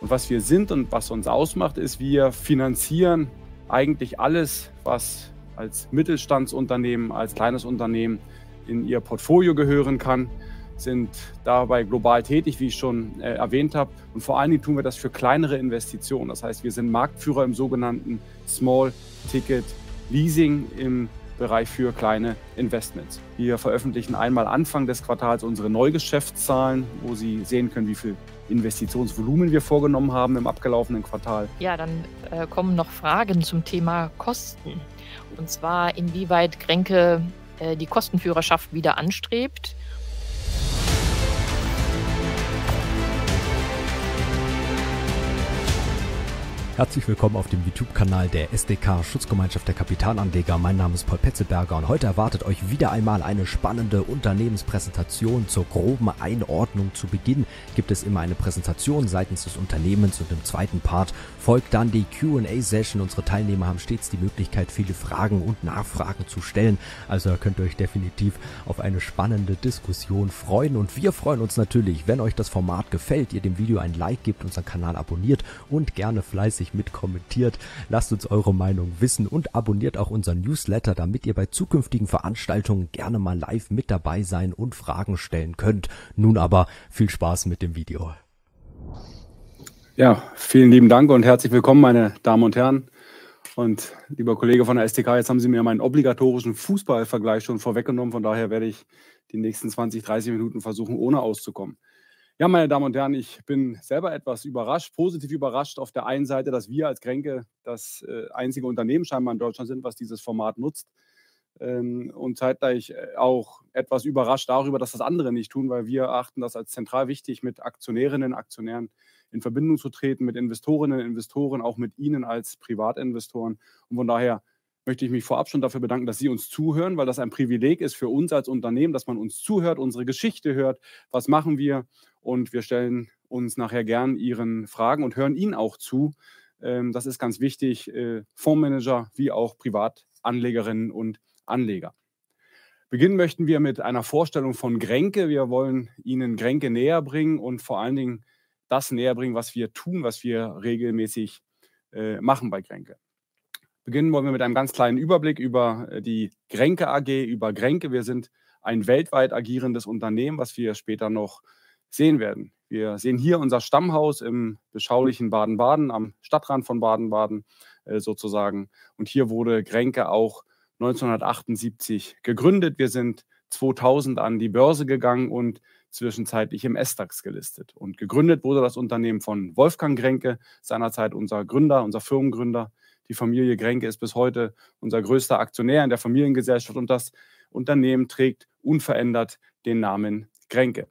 Und was wir sind und was uns ausmacht, ist, wir finanzieren eigentlich alles, was als Mittelstandsunternehmen, als kleines Unternehmen in ihr Portfolio gehören kann, sind dabei global tätig, wie ich schon äh, erwähnt habe. Und vor allen Dingen tun wir das für kleinere Investitionen. Das heißt, wir sind Marktführer im sogenannten Small Ticket Leasing im Bereich für kleine Investments. Wir veröffentlichen einmal Anfang des Quartals unsere Neugeschäftszahlen, wo Sie sehen können, wie viel Investitionsvolumen wir vorgenommen haben im abgelaufenen Quartal. Ja, dann äh, kommen noch Fragen zum Thema Kosten. Und zwar, inwieweit Grenke äh, die Kostenführerschaft wieder anstrebt Herzlich willkommen auf dem YouTube-Kanal der SDK Schutzgemeinschaft der Kapitalanleger. Mein Name ist Paul Petzelberger und heute erwartet euch wieder einmal eine spannende Unternehmenspräsentation. Zur groben Einordnung zu Beginn gibt es immer eine Präsentation seitens des Unternehmens und im zweiten Part folgt dann die Q&A-Session. Unsere Teilnehmer haben stets die Möglichkeit, viele Fragen und Nachfragen zu stellen. Also könnt ihr euch definitiv auf eine spannende Diskussion freuen und wir freuen uns natürlich, wenn euch das Format gefällt, ihr dem Video ein Like gebt, unseren Kanal abonniert und gerne fleißig fleißig mitkommentiert. Lasst uns eure Meinung wissen und abonniert auch unseren Newsletter, damit ihr bei zukünftigen Veranstaltungen gerne mal live mit dabei sein und Fragen stellen könnt. Nun aber viel Spaß mit dem Video. Ja, vielen lieben Dank und herzlich willkommen, meine Damen und Herren. Und lieber Kollege von der STK, jetzt haben Sie mir meinen obligatorischen Fußballvergleich schon vorweggenommen. Von daher werde ich die nächsten 20, 30 Minuten versuchen, ohne auszukommen. Ja, meine Damen und Herren, ich bin selber etwas überrascht, positiv überrascht auf der einen Seite, dass wir als Kränke das äh, einzige Unternehmen scheinbar in Deutschland sind, was dieses Format nutzt. Ähm, und zeitgleich äh, auch etwas überrascht darüber, dass das andere nicht tun, weil wir achten das als zentral wichtig, mit Aktionärinnen, und Aktionären in Verbindung zu treten, mit Investorinnen, und Investoren, auch mit Ihnen als Privatinvestoren. Und von daher möchte ich mich vorab schon dafür bedanken, dass Sie uns zuhören, weil das ein Privileg ist für uns als Unternehmen, dass man uns zuhört, unsere Geschichte hört, was machen wir und wir stellen uns nachher gern Ihren Fragen und hören Ihnen auch zu. Ähm, das ist ganz wichtig, äh, Fondsmanager wie auch Privatanlegerinnen und Anleger. Beginnen möchten wir mit einer Vorstellung von Grenke. Wir wollen Ihnen Grenke näher bringen und vor allen Dingen das näher bringen, was wir tun, was wir regelmäßig äh, machen bei Grenke. Beginnen wollen wir mit einem ganz kleinen Überblick über äh, die Grenke AG, über Grenke. Wir sind ein weltweit agierendes Unternehmen, was wir später noch sehen werden. Wir sehen hier unser Stammhaus im beschaulichen Baden-Baden, am Stadtrand von Baden-Baden äh, sozusagen. Und hier wurde Grenke auch 1978 gegründet. Wir sind 2000 an die Börse gegangen und zwischenzeitlich im S-DAX gelistet. Und gegründet wurde das Unternehmen von Wolfgang Grenke, seinerzeit unser Gründer, unser Firmengründer, die Familie Grenke ist bis heute unser größter Aktionär in der Familiengesellschaft und das Unternehmen trägt unverändert den Namen Grenke.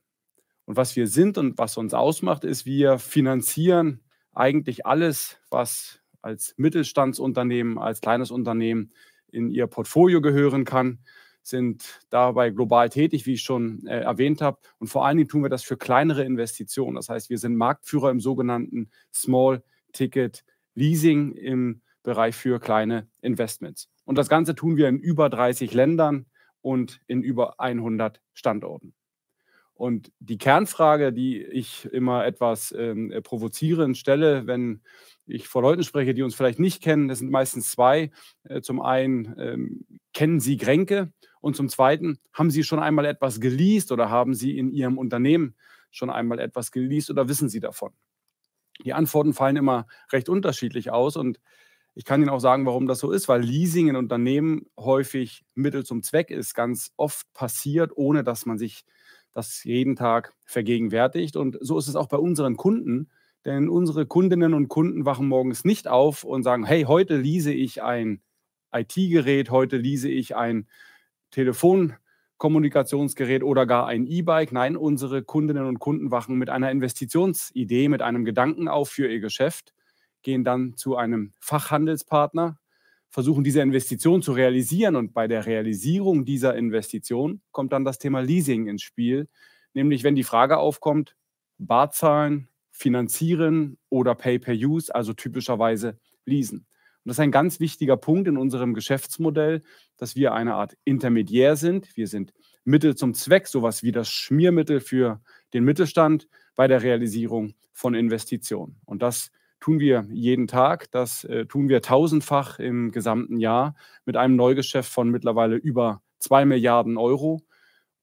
Und was wir sind und was uns ausmacht, ist, wir finanzieren eigentlich alles, was als Mittelstandsunternehmen, als kleines Unternehmen in ihr Portfolio gehören kann, sind dabei global tätig, wie ich schon äh, erwähnt habe. Und vor allen Dingen tun wir das für kleinere Investitionen. Das heißt, wir sind Marktführer im sogenannten Small Ticket Leasing im Bereich für kleine Investments. Und das Ganze tun wir in über 30 Ländern und in über 100 Standorten. Und die Kernfrage, die ich immer etwas ähm, provozierend stelle, wenn ich vor Leuten spreche, die uns vielleicht nicht kennen, das sind meistens zwei. Äh, zum einen, ähm, kennen Sie Gränke? Und zum zweiten, haben Sie schon einmal etwas geleast oder haben Sie in Ihrem Unternehmen schon einmal etwas geleast oder wissen Sie davon? Die Antworten fallen immer recht unterschiedlich aus und ich kann Ihnen auch sagen, warum das so ist, weil Leasing in Unternehmen häufig Mittel zum Zweck ist, ganz oft passiert, ohne dass man sich das jeden Tag vergegenwärtigt. Und so ist es auch bei unseren Kunden, denn unsere Kundinnen und Kunden wachen morgens nicht auf und sagen, hey, heute lease ich ein IT-Gerät, heute lease ich ein Telefonkommunikationsgerät oder gar ein E-Bike. Nein, unsere Kundinnen und Kunden wachen mit einer Investitionsidee, mit einem Gedanken auf für ihr Geschäft gehen dann zu einem Fachhandelspartner, versuchen diese Investition zu realisieren und bei der Realisierung dieser Investition kommt dann das Thema Leasing ins Spiel, nämlich wenn die Frage aufkommt, Bar zahlen, finanzieren oder Pay-per-Use, also typischerweise leasen. Und das ist ein ganz wichtiger Punkt in unserem Geschäftsmodell, dass wir eine Art Intermediär sind. Wir sind Mittel zum Zweck, sowas wie das Schmiermittel für den Mittelstand bei der Realisierung von Investitionen. Und das ist tun wir jeden Tag. Das äh, tun wir tausendfach im gesamten Jahr mit einem Neugeschäft von mittlerweile über 2 Milliarden Euro.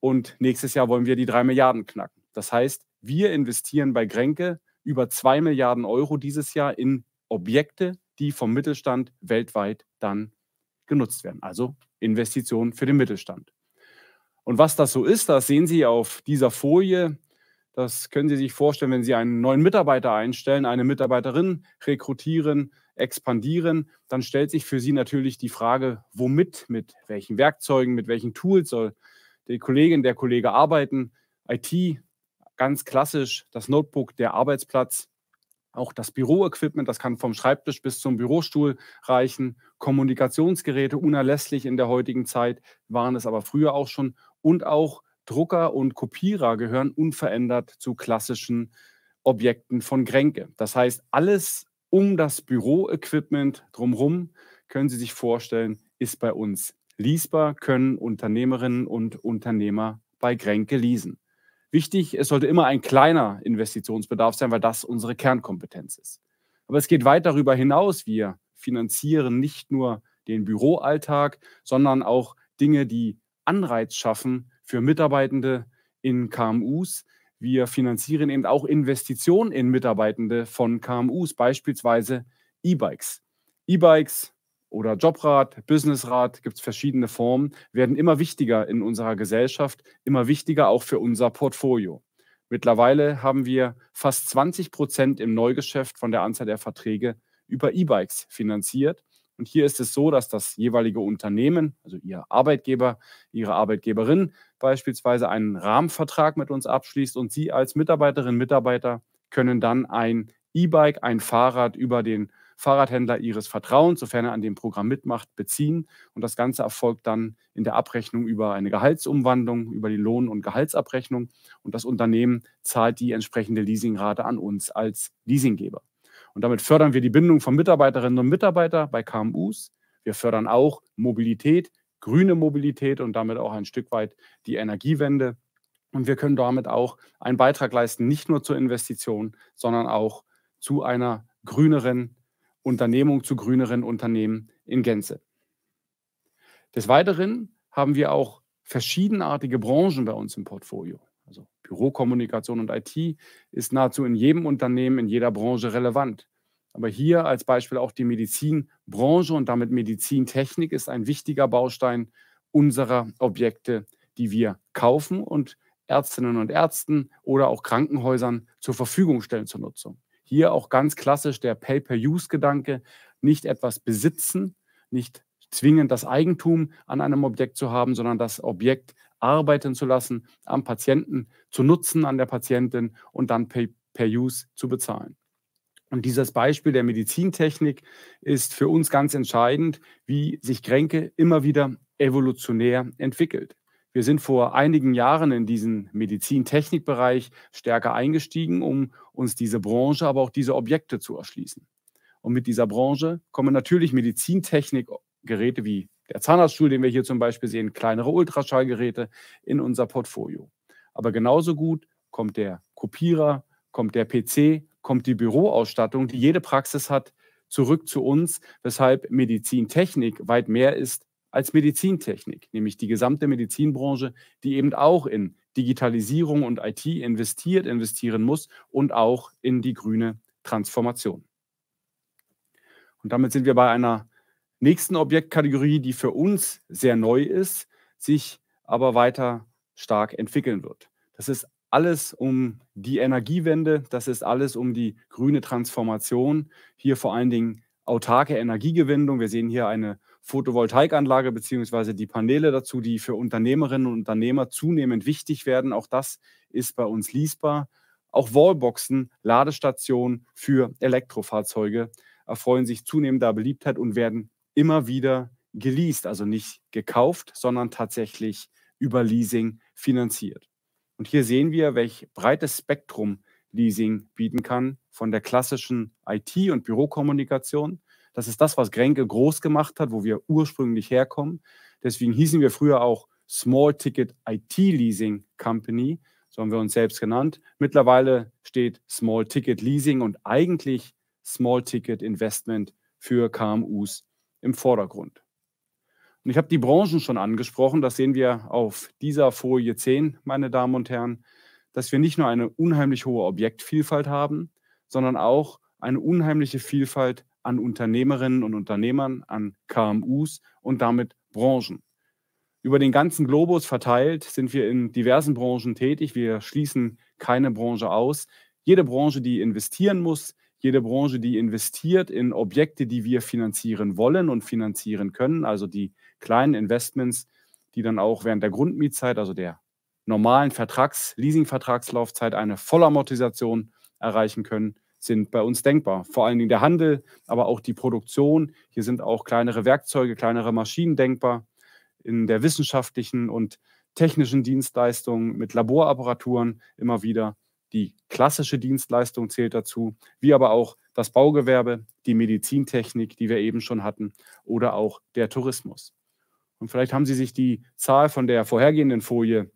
Und nächstes Jahr wollen wir die 3 Milliarden knacken. Das heißt, wir investieren bei Grenke über 2 Milliarden Euro dieses Jahr in Objekte, die vom Mittelstand weltweit dann genutzt werden. Also Investitionen für den Mittelstand. Und was das so ist, das sehen Sie auf dieser Folie. Das können Sie sich vorstellen, wenn Sie einen neuen Mitarbeiter einstellen, eine Mitarbeiterin rekrutieren, expandieren, dann stellt sich für Sie natürlich die Frage, womit, mit welchen Werkzeugen, mit welchen Tools soll die Kollegin, der Kollege arbeiten. IT, ganz klassisch, das Notebook, der Arbeitsplatz, auch das Büroequipment, das kann vom Schreibtisch bis zum Bürostuhl reichen. Kommunikationsgeräte, unerlässlich in der heutigen Zeit, waren es aber früher auch schon. Und auch Drucker und Kopierer gehören unverändert zu klassischen Objekten von Kränke. Das heißt, alles um das Büroequipment drumherum, können Sie sich vorstellen, ist bei uns leasbar, können Unternehmerinnen und Unternehmer bei Kränke leasen. Wichtig, es sollte immer ein kleiner Investitionsbedarf sein, weil das unsere Kernkompetenz ist. Aber es geht weit darüber hinaus. Wir finanzieren nicht nur den Büroalltag, sondern auch Dinge, die Anreiz schaffen, für Mitarbeitende in KMUs. Wir finanzieren eben auch Investitionen in Mitarbeitende von KMUs, beispielsweise E-Bikes. E-Bikes oder Jobrad, Businessrad, gibt es verschiedene Formen, werden immer wichtiger in unserer Gesellschaft, immer wichtiger auch für unser Portfolio. Mittlerweile haben wir fast 20 Prozent im Neugeschäft von der Anzahl der Verträge über E-Bikes finanziert. Und hier ist es so, dass das jeweilige Unternehmen, also Ihr Arbeitgeber, Ihre Arbeitgeberin beispielsweise einen Rahmenvertrag mit uns abschließt und Sie als Mitarbeiterin, Mitarbeiter können dann ein E-Bike, ein Fahrrad über den Fahrradhändler Ihres Vertrauens, sofern er an dem Programm mitmacht, beziehen. Und das Ganze erfolgt dann in der Abrechnung über eine Gehaltsumwandlung, über die Lohn- und Gehaltsabrechnung. Und das Unternehmen zahlt die entsprechende Leasingrate an uns als Leasinggeber. Und damit fördern wir die Bindung von Mitarbeiterinnen und Mitarbeitern bei KMUs. Wir fördern auch Mobilität, grüne Mobilität und damit auch ein Stück weit die Energiewende. Und wir können damit auch einen Beitrag leisten, nicht nur zur Investition, sondern auch zu einer grüneren Unternehmung, zu grüneren Unternehmen in Gänze. Des Weiteren haben wir auch verschiedenartige Branchen bei uns im Portfolio also Bürokommunikation und IT, ist nahezu in jedem Unternehmen, in jeder Branche relevant. Aber hier als Beispiel auch die Medizinbranche und damit Medizintechnik ist ein wichtiger Baustein unserer Objekte, die wir kaufen und Ärztinnen und Ärzten oder auch Krankenhäusern zur Verfügung stellen zur Nutzung. Hier auch ganz klassisch der Pay-per-Use-Gedanke, nicht etwas besitzen, nicht zwingend das Eigentum an einem Objekt zu haben, sondern das Objekt arbeiten zu lassen, am Patienten zu nutzen, an der Patientin und dann per, per Use zu bezahlen. Und dieses Beispiel der Medizintechnik ist für uns ganz entscheidend, wie sich Kränke immer wieder evolutionär entwickelt. Wir sind vor einigen Jahren in diesen Medizintechnikbereich stärker eingestiegen, um uns diese Branche, aber auch diese Objekte zu erschließen. Und mit dieser Branche kommen natürlich Medizintechnikgeräte wie der Zahnarztstuhl, den wir hier zum Beispiel sehen, kleinere Ultraschallgeräte in unser Portfolio. Aber genauso gut kommt der Kopierer, kommt der PC, kommt die Büroausstattung, die jede Praxis hat, zurück zu uns, weshalb Medizintechnik weit mehr ist als Medizintechnik, nämlich die gesamte Medizinbranche, die eben auch in Digitalisierung und IT investiert, investieren muss und auch in die grüne Transformation. Und damit sind wir bei einer nächsten Objektkategorie, die für uns sehr neu ist, sich aber weiter stark entwickeln wird. Das ist alles um die Energiewende, das ist alles um die grüne Transformation, hier vor allen Dingen autarke Energiegewinnung. Wir sehen hier eine Photovoltaikanlage beziehungsweise die Paneele dazu, die für Unternehmerinnen und Unternehmer zunehmend wichtig werden. Auch das ist bei uns lesbar. Auch Wallboxen, Ladestationen für Elektrofahrzeuge erfreuen sich zunehmender Beliebtheit und werden immer wieder geleast, also nicht gekauft, sondern tatsächlich über Leasing finanziert. Und hier sehen wir, welch breites Spektrum Leasing bieten kann, von der klassischen IT- und Bürokommunikation. Das ist das, was Grenke groß gemacht hat, wo wir ursprünglich herkommen. Deswegen hießen wir früher auch Small Ticket IT Leasing Company, so haben wir uns selbst genannt. Mittlerweile steht Small Ticket Leasing und eigentlich Small Ticket Investment für KMUs im Vordergrund. Und ich habe die Branchen schon angesprochen, das sehen wir auf dieser Folie 10, meine Damen und Herren, dass wir nicht nur eine unheimlich hohe Objektvielfalt haben, sondern auch eine unheimliche Vielfalt an Unternehmerinnen und Unternehmern, an KMUs und damit Branchen. Über den ganzen Globus verteilt sind wir in diversen Branchen tätig. Wir schließen keine Branche aus. Jede Branche, die investieren muss, jede Branche, die investiert in Objekte, die wir finanzieren wollen und finanzieren können, also die kleinen Investments, die dann auch während der Grundmietzeit, also der normalen Vertrags-, Leasing-Vertragslaufzeit eine Vollamortisation erreichen können, sind bei uns denkbar. Vor allen Dingen der Handel, aber auch die Produktion. Hier sind auch kleinere Werkzeuge, kleinere Maschinen denkbar. In der wissenschaftlichen und technischen Dienstleistung mit Laborapparaturen immer wieder die klassische Dienstleistung zählt dazu, wie aber auch das Baugewerbe, die Medizintechnik, die wir eben schon hatten, oder auch der Tourismus. Und vielleicht haben Sie sich die Zahl von der vorhergehenden Folie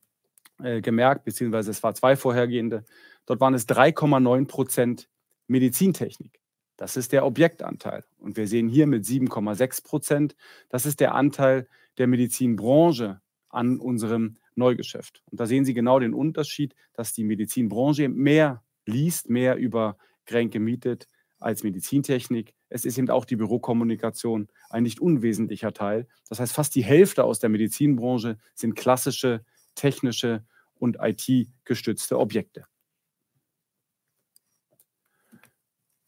äh, gemerkt, beziehungsweise es war zwei vorhergehende. Dort waren es 3,9 Prozent Medizintechnik. Das ist der Objektanteil. Und wir sehen hier mit 7,6 Prozent, das ist der Anteil der Medizinbranche an unserem Neugeschäft. Und da sehen Sie genau den Unterschied, dass die Medizinbranche mehr liest, mehr über Kränke mietet als Medizintechnik. Es ist eben auch die Bürokommunikation ein nicht unwesentlicher Teil. Das heißt, fast die Hälfte aus der Medizinbranche sind klassische, technische und IT-gestützte Objekte.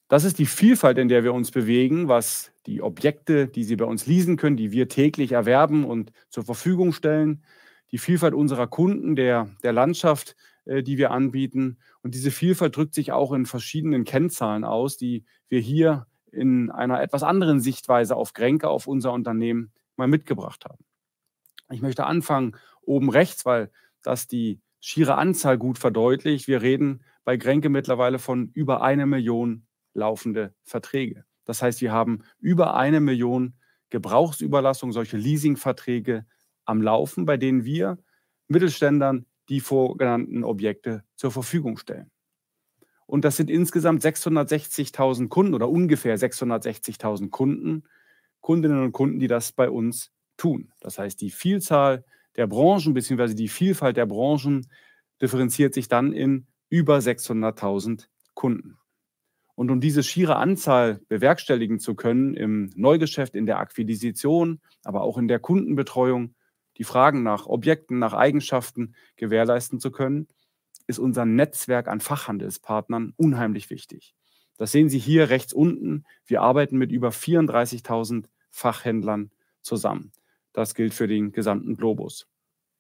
Das ist die Vielfalt, in der wir uns bewegen, was die Objekte, die Sie bei uns leasen können, die wir täglich erwerben und zur Verfügung stellen, die Vielfalt unserer Kunden, der, der Landschaft, äh, die wir anbieten. Und diese Vielfalt drückt sich auch in verschiedenen Kennzahlen aus, die wir hier in einer etwas anderen Sichtweise auf Gränke, auf unser Unternehmen mal mitgebracht haben. Ich möchte anfangen oben rechts, weil das die schiere Anzahl gut verdeutlicht. Wir reden bei Gränke mittlerweile von über eine Million laufende Verträge. Das heißt, wir haben über eine Million Gebrauchsüberlassung, solche Leasingverträge am Laufen, bei denen wir Mittelständern die vorgenannten Objekte zur Verfügung stellen. Und das sind insgesamt 660.000 Kunden oder ungefähr 660.000 Kunden, Kundinnen und Kunden, die das bei uns tun. Das heißt, die Vielzahl der Branchen bzw. die Vielfalt der Branchen differenziert sich dann in über 600.000 Kunden. Und um diese schiere Anzahl bewerkstelligen zu können im Neugeschäft, in der Akquisition, aber auch in der Kundenbetreuung, die Fragen nach Objekten, nach Eigenschaften gewährleisten zu können, ist unser Netzwerk an Fachhandelspartnern unheimlich wichtig. Das sehen Sie hier rechts unten. Wir arbeiten mit über 34.000 Fachhändlern zusammen. Das gilt für den gesamten Globus.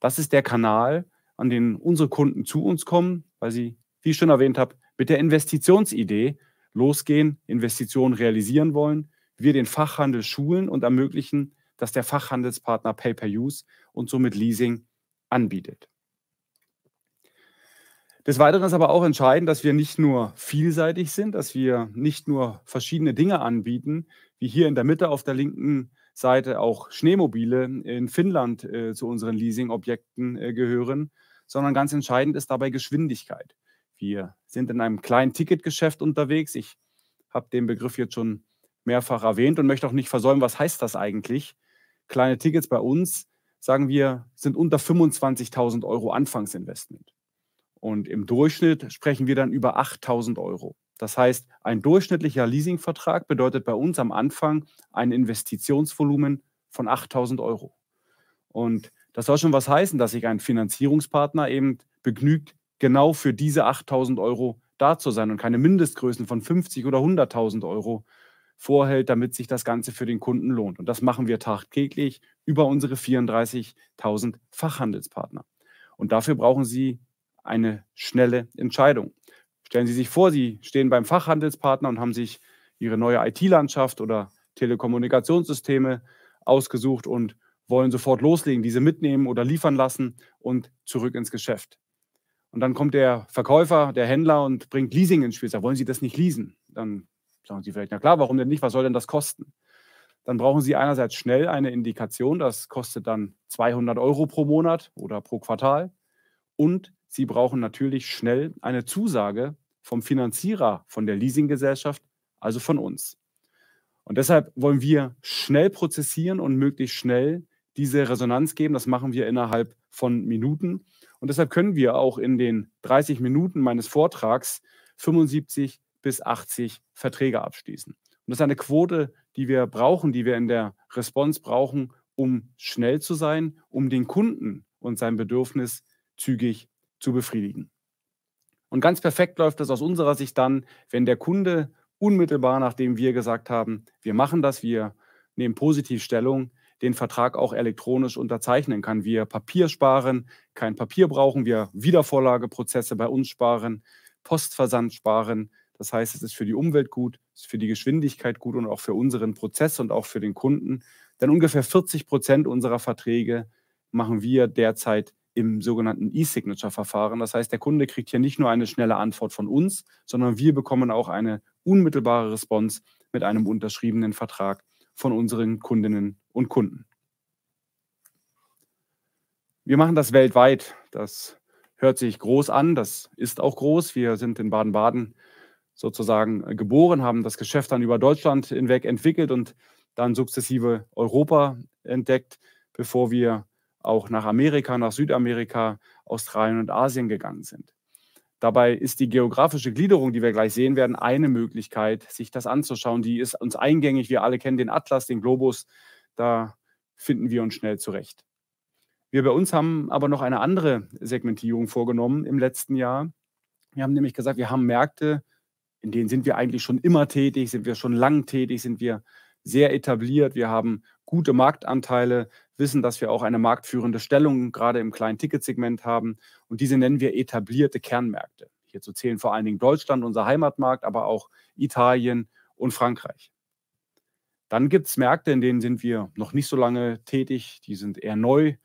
Das ist der Kanal, an den unsere Kunden zu uns kommen, weil sie, wie ich schon erwähnt habe, mit der Investitionsidee losgehen, Investitionen realisieren wollen, wir den Fachhandel schulen und ermöglichen, das der Fachhandelspartner Pay-per-Use und somit Leasing anbietet. Des Weiteren ist aber auch entscheidend, dass wir nicht nur vielseitig sind, dass wir nicht nur verschiedene Dinge anbieten, wie hier in der Mitte auf der linken Seite auch Schneemobile in Finnland äh, zu unseren Leasing-Objekten äh, gehören, sondern ganz entscheidend ist dabei Geschwindigkeit. Wir sind in einem kleinen Ticketgeschäft unterwegs. Ich habe den Begriff jetzt schon mehrfach erwähnt und möchte auch nicht versäumen, was heißt das eigentlich. Kleine Tickets bei uns, sagen wir, sind unter 25.000 Euro Anfangsinvestment. Und im Durchschnitt sprechen wir dann über 8.000 Euro. Das heißt, ein durchschnittlicher Leasingvertrag bedeutet bei uns am Anfang ein Investitionsvolumen von 8.000 Euro. Und das soll schon was heißen, dass sich ein Finanzierungspartner eben begnügt, genau für diese 8.000 Euro da zu sein und keine Mindestgrößen von 50 oder 100.000 Euro vorhält, damit sich das Ganze für den Kunden lohnt. Und das machen wir tagtäglich über unsere 34.000 Fachhandelspartner. Und dafür brauchen Sie eine schnelle Entscheidung. Stellen Sie sich vor, Sie stehen beim Fachhandelspartner und haben sich Ihre neue IT-Landschaft oder Telekommunikationssysteme ausgesucht und wollen sofort loslegen, diese mitnehmen oder liefern lassen und zurück ins Geschäft. Und dann kommt der Verkäufer, der Händler und bringt Leasing ins Spiel. Sagt, wollen Sie das nicht leasen? Dann Sagen Sie vielleicht, na klar, warum denn nicht? Was soll denn das kosten? Dann brauchen Sie einerseits schnell eine Indikation, das kostet dann 200 Euro pro Monat oder pro Quartal. Und Sie brauchen natürlich schnell eine Zusage vom Finanzierer, von der Leasinggesellschaft, also von uns. Und deshalb wollen wir schnell prozessieren und möglichst schnell diese Resonanz geben. Das machen wir innerhalb von Minuten. Und deshalb können wir auch in den 30 Minuten meines Vortrags 75 bis 80 Verträge abschließen. Und das ist eine Quote, die wir brauchen, die wir in der Response brauchen, um schnell zu sein, um den Kunden und sein Bedürfnis zügig zu befriedigen. Und ganz perfekt läuft das aus unserer Sicht dann, wenn der Kunde unmittelbar, nachdem wir gesagt haben, wir machen das, wir nehmen positiv Stellung, den Vertrag auch elektronisch unterzeichnen kann. Wir Papier sparen, kein Papier brauchen, wir Wiedervorlageprozesse bei uns sparen, Postversand sparen, das heißt, es ist für die Umwelt gut, es ist für die Geschwindigkeit gut und auch für unseren Prozess und auch für den Kunden. Denn ungefähr 40 Prozent unserer Verträge machen wir derzeit im sogenannten E-Signature-Verfahren. Das heißt, der Kunde kriegt hier nicht nur eine schnelle Antwort von uns, sondern wir bekommen auch eine unmittelbare Response mit einem unterschriebenen Vertrag von unseren Kundinnen und Kunden. Wir machen das weltweit. Das hört sich groß an, das ist auch groß. Wir sind in Baden-Baden sozusagen äh, geboren, haben das Geschäft dann über Deutschland hinweg entwickelt und dann sukzessive Europa entdeckt, bevor wir auch nach Amerika, nach Südamerika, Australien und Asien gegangen sind. Dabei ist die geografische Gliederung, die wir gleich sehen werden, eine Möglichkeit, sich das anzuschauen. Die ist uns eingängig. Wir alle kennen den Atlas, den Globus. Da finden wir uns schnell zurecht. Wir bei uns haben aber noch eine andere Segmentierung vorgenommen im letzten Jahr. Wir haben nämlich gesagt, wir haben Märkte in denen sind wir eigentlich schon immer tätig, sind wir schon lang tätig, sind wir sehr etabliert, wir haben gute Marktanteile, wissen, dass wir auch eine marktführende Stellung gerade im kleinen Ticketsegment haben und diese nennen wir etablierte Kernmärkte. Hierzu zählen vor allen Dingen Deutschland, unser Heimatmarkt, aber auch Italien und Frankreich. Dann gibt es Märkte, in denen sind wir noch nicht so lange tätig, die sind eher neu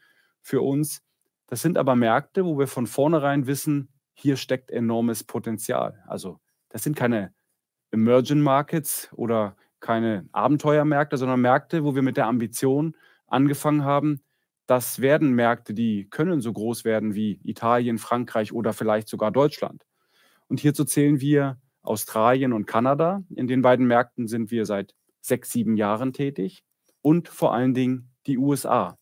für uns. Das sind aber Märkte, wo wir von vornherein wissen, hier steckt enormes Potenzial. Also das sind keine Emerging Markets oder keine Abenteuermärkte, sondern Märkte, wo wir mit der Ambition angefangen haben, das werden Märkte, die können so groß werden wie Italien, Frankreich oder vielleicht sogar Deutschland. Und hierzu zählen wir Australien und Kanada. In den beiden Märkten sind wir seit sechs, sieben Jahren tätig und vor allen Dingen die USA.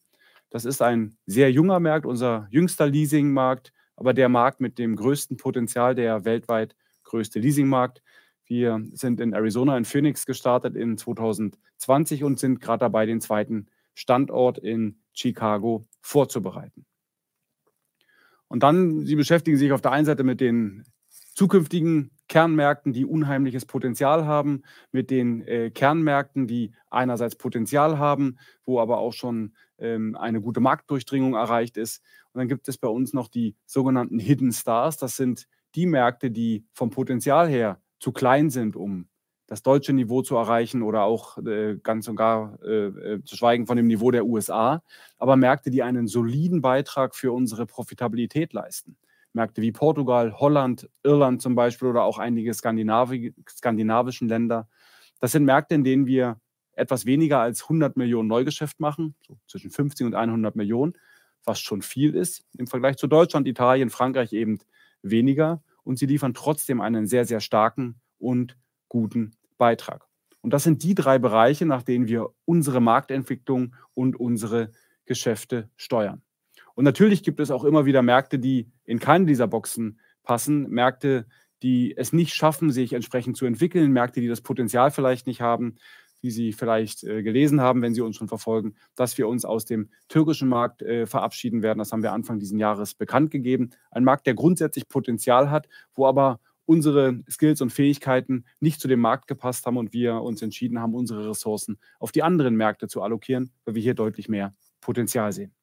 Das ist ein sehr junger Markt, unser jüngster Leasingmarkt, aber der Markt mit dem größten Potenzial, der weltweit größte Leasingmarkt. Wir sind in Arizona, in Phoenix gestartet in 2020 und sind gerade dabei, den zweiten Standort in Chicago vorzubereiten. Und dann, Sie beschäftigen sich auf der einen Seite mit den zukünftigen Kernmärkten, die unheimliches Potenzial haben, mit den äh, Kernmärkten, die einerseits Potenzial haben, wo aber auch schon ähm, eine gute Marktdurchdringung erreicht ist. Und dann gibt es bei uns noch die sogenannten Hidden Stars. Das sind die Märkte, die vom Potenzial her zu klein sind, um das deutsche Niveau zu erreichen oder auch äh, ganz und gar äh, äh zu schweigen von dem Niveau der USA, aber Märkte, die einen soliden Beitrag für unsere Profitabilität leisten. Märkte wie Portugal, Holland, Irland zum Beispiel oder auch einige Skandinavi skandinavischen Länder. Das sind Märkte, in denen wir etwas weniger als 100 Millionen Neugeschäft machen, so zwischen 50 und 100 Millionen, was schon viel ist im Vergleich zu Deutschland, Italien, Frankreich eben weniger und sie liefern trotzdem einen sehr, sehr starken und guten Beitrag. Und das sind die drei Bereiche, nach denen wir unsere Marktentwicklung und unsere Geschäfte steuern. Und natürlich gibt es auch immer wieder Märkte, die in keine dieser Boxen passen, Märkte, die es nicht schaffen, sich entsprechend zu entwickeln, Märkte, die das Potenzial vielleicht nicht haben die Sie vielleicht äh, gelesen haben, wenn Sie uns schon verfolgen, dass wir uns aus dem türkischen Markt äh, verabschieden werden. Das haben wir Anfang dieses Jahres bekannt gegeben. Ein Markt, der grundsätzlich Potenzial hat, wo aber unsere Skills und Fähigkeiten nicht zu dem Markt gepasst haben und wir uns entschieden haben, unsere Ressourcen auf die anderen Märkte zu allokieren, weil wir hier deutlich mehr Potenzial sehen.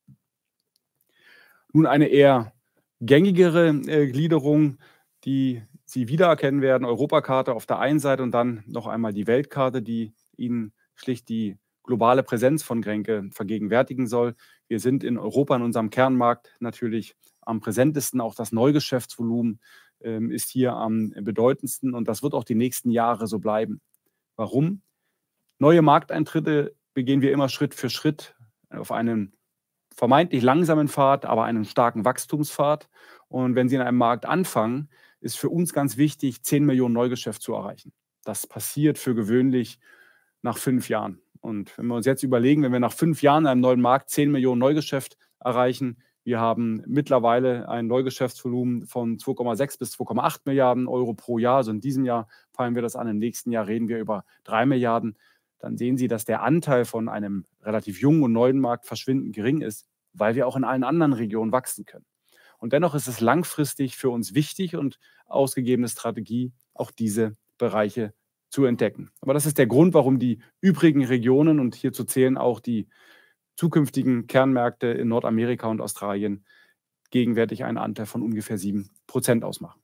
Nun eine eher gängigere äh, Gliederung, die Sie wiedererkennen werden. Europakarte auf der einen Seite und dann noch einmal die Weltkarte, die ihnen schlicht die globale Präsenz von Grenke vergegenwärtigen soll. Wir sind in Europa, in unserem Kernmarkt natürlich am präsentesten. Auch das Neugeschäftsvolumen ähm, ist hier am bedeutendsten und das wird auch die nächsten Jahre so bleiben. Warum? Neue Markteintritte begehen wir immer Schritt für Schritt auf einen vermeintlich langsamen Pfad, aber einen starken Wachstumspfad. Und wenn Sie in einem Markt anfangen, ist für uns ganz wichtig, 10 Millionen Neugeschäft zu erreichen. Das passiert für gewöhnlich nach fünf Jahren. Und wenn wir uns jetzt überlegen, wenn wir nach fünf Jahren einem neuen Markt 10 Millionen Neugeschäft erreichen, wir haben mittlerweile ein Neugeschäftsvolumen von 2,6 bis 2,8 Milliarden Euro pro Jahr. Also in diesem Jahr fallen wir das an, im nächsten Jahr reden wir über 3 Milliarden. Dann sehen Sie, dass der Anteil von einem relativ jungen und neuen Markt verschwindend gering ist, weil wir auch in allen anderen Regionen wachsen können. Und dennoch ist es langfristig für uns wichtig und ausgegebene Strategie, auch diese Bereiche zu entdecken. Aber das ist der Grund, warum die übrigen Regionen und hierzu zählen auch die zukünftigen Kernmärkte in Nordamerika und Australien gegenwärtig einen Anteil von ungefähr 7 Prozent ausmachen.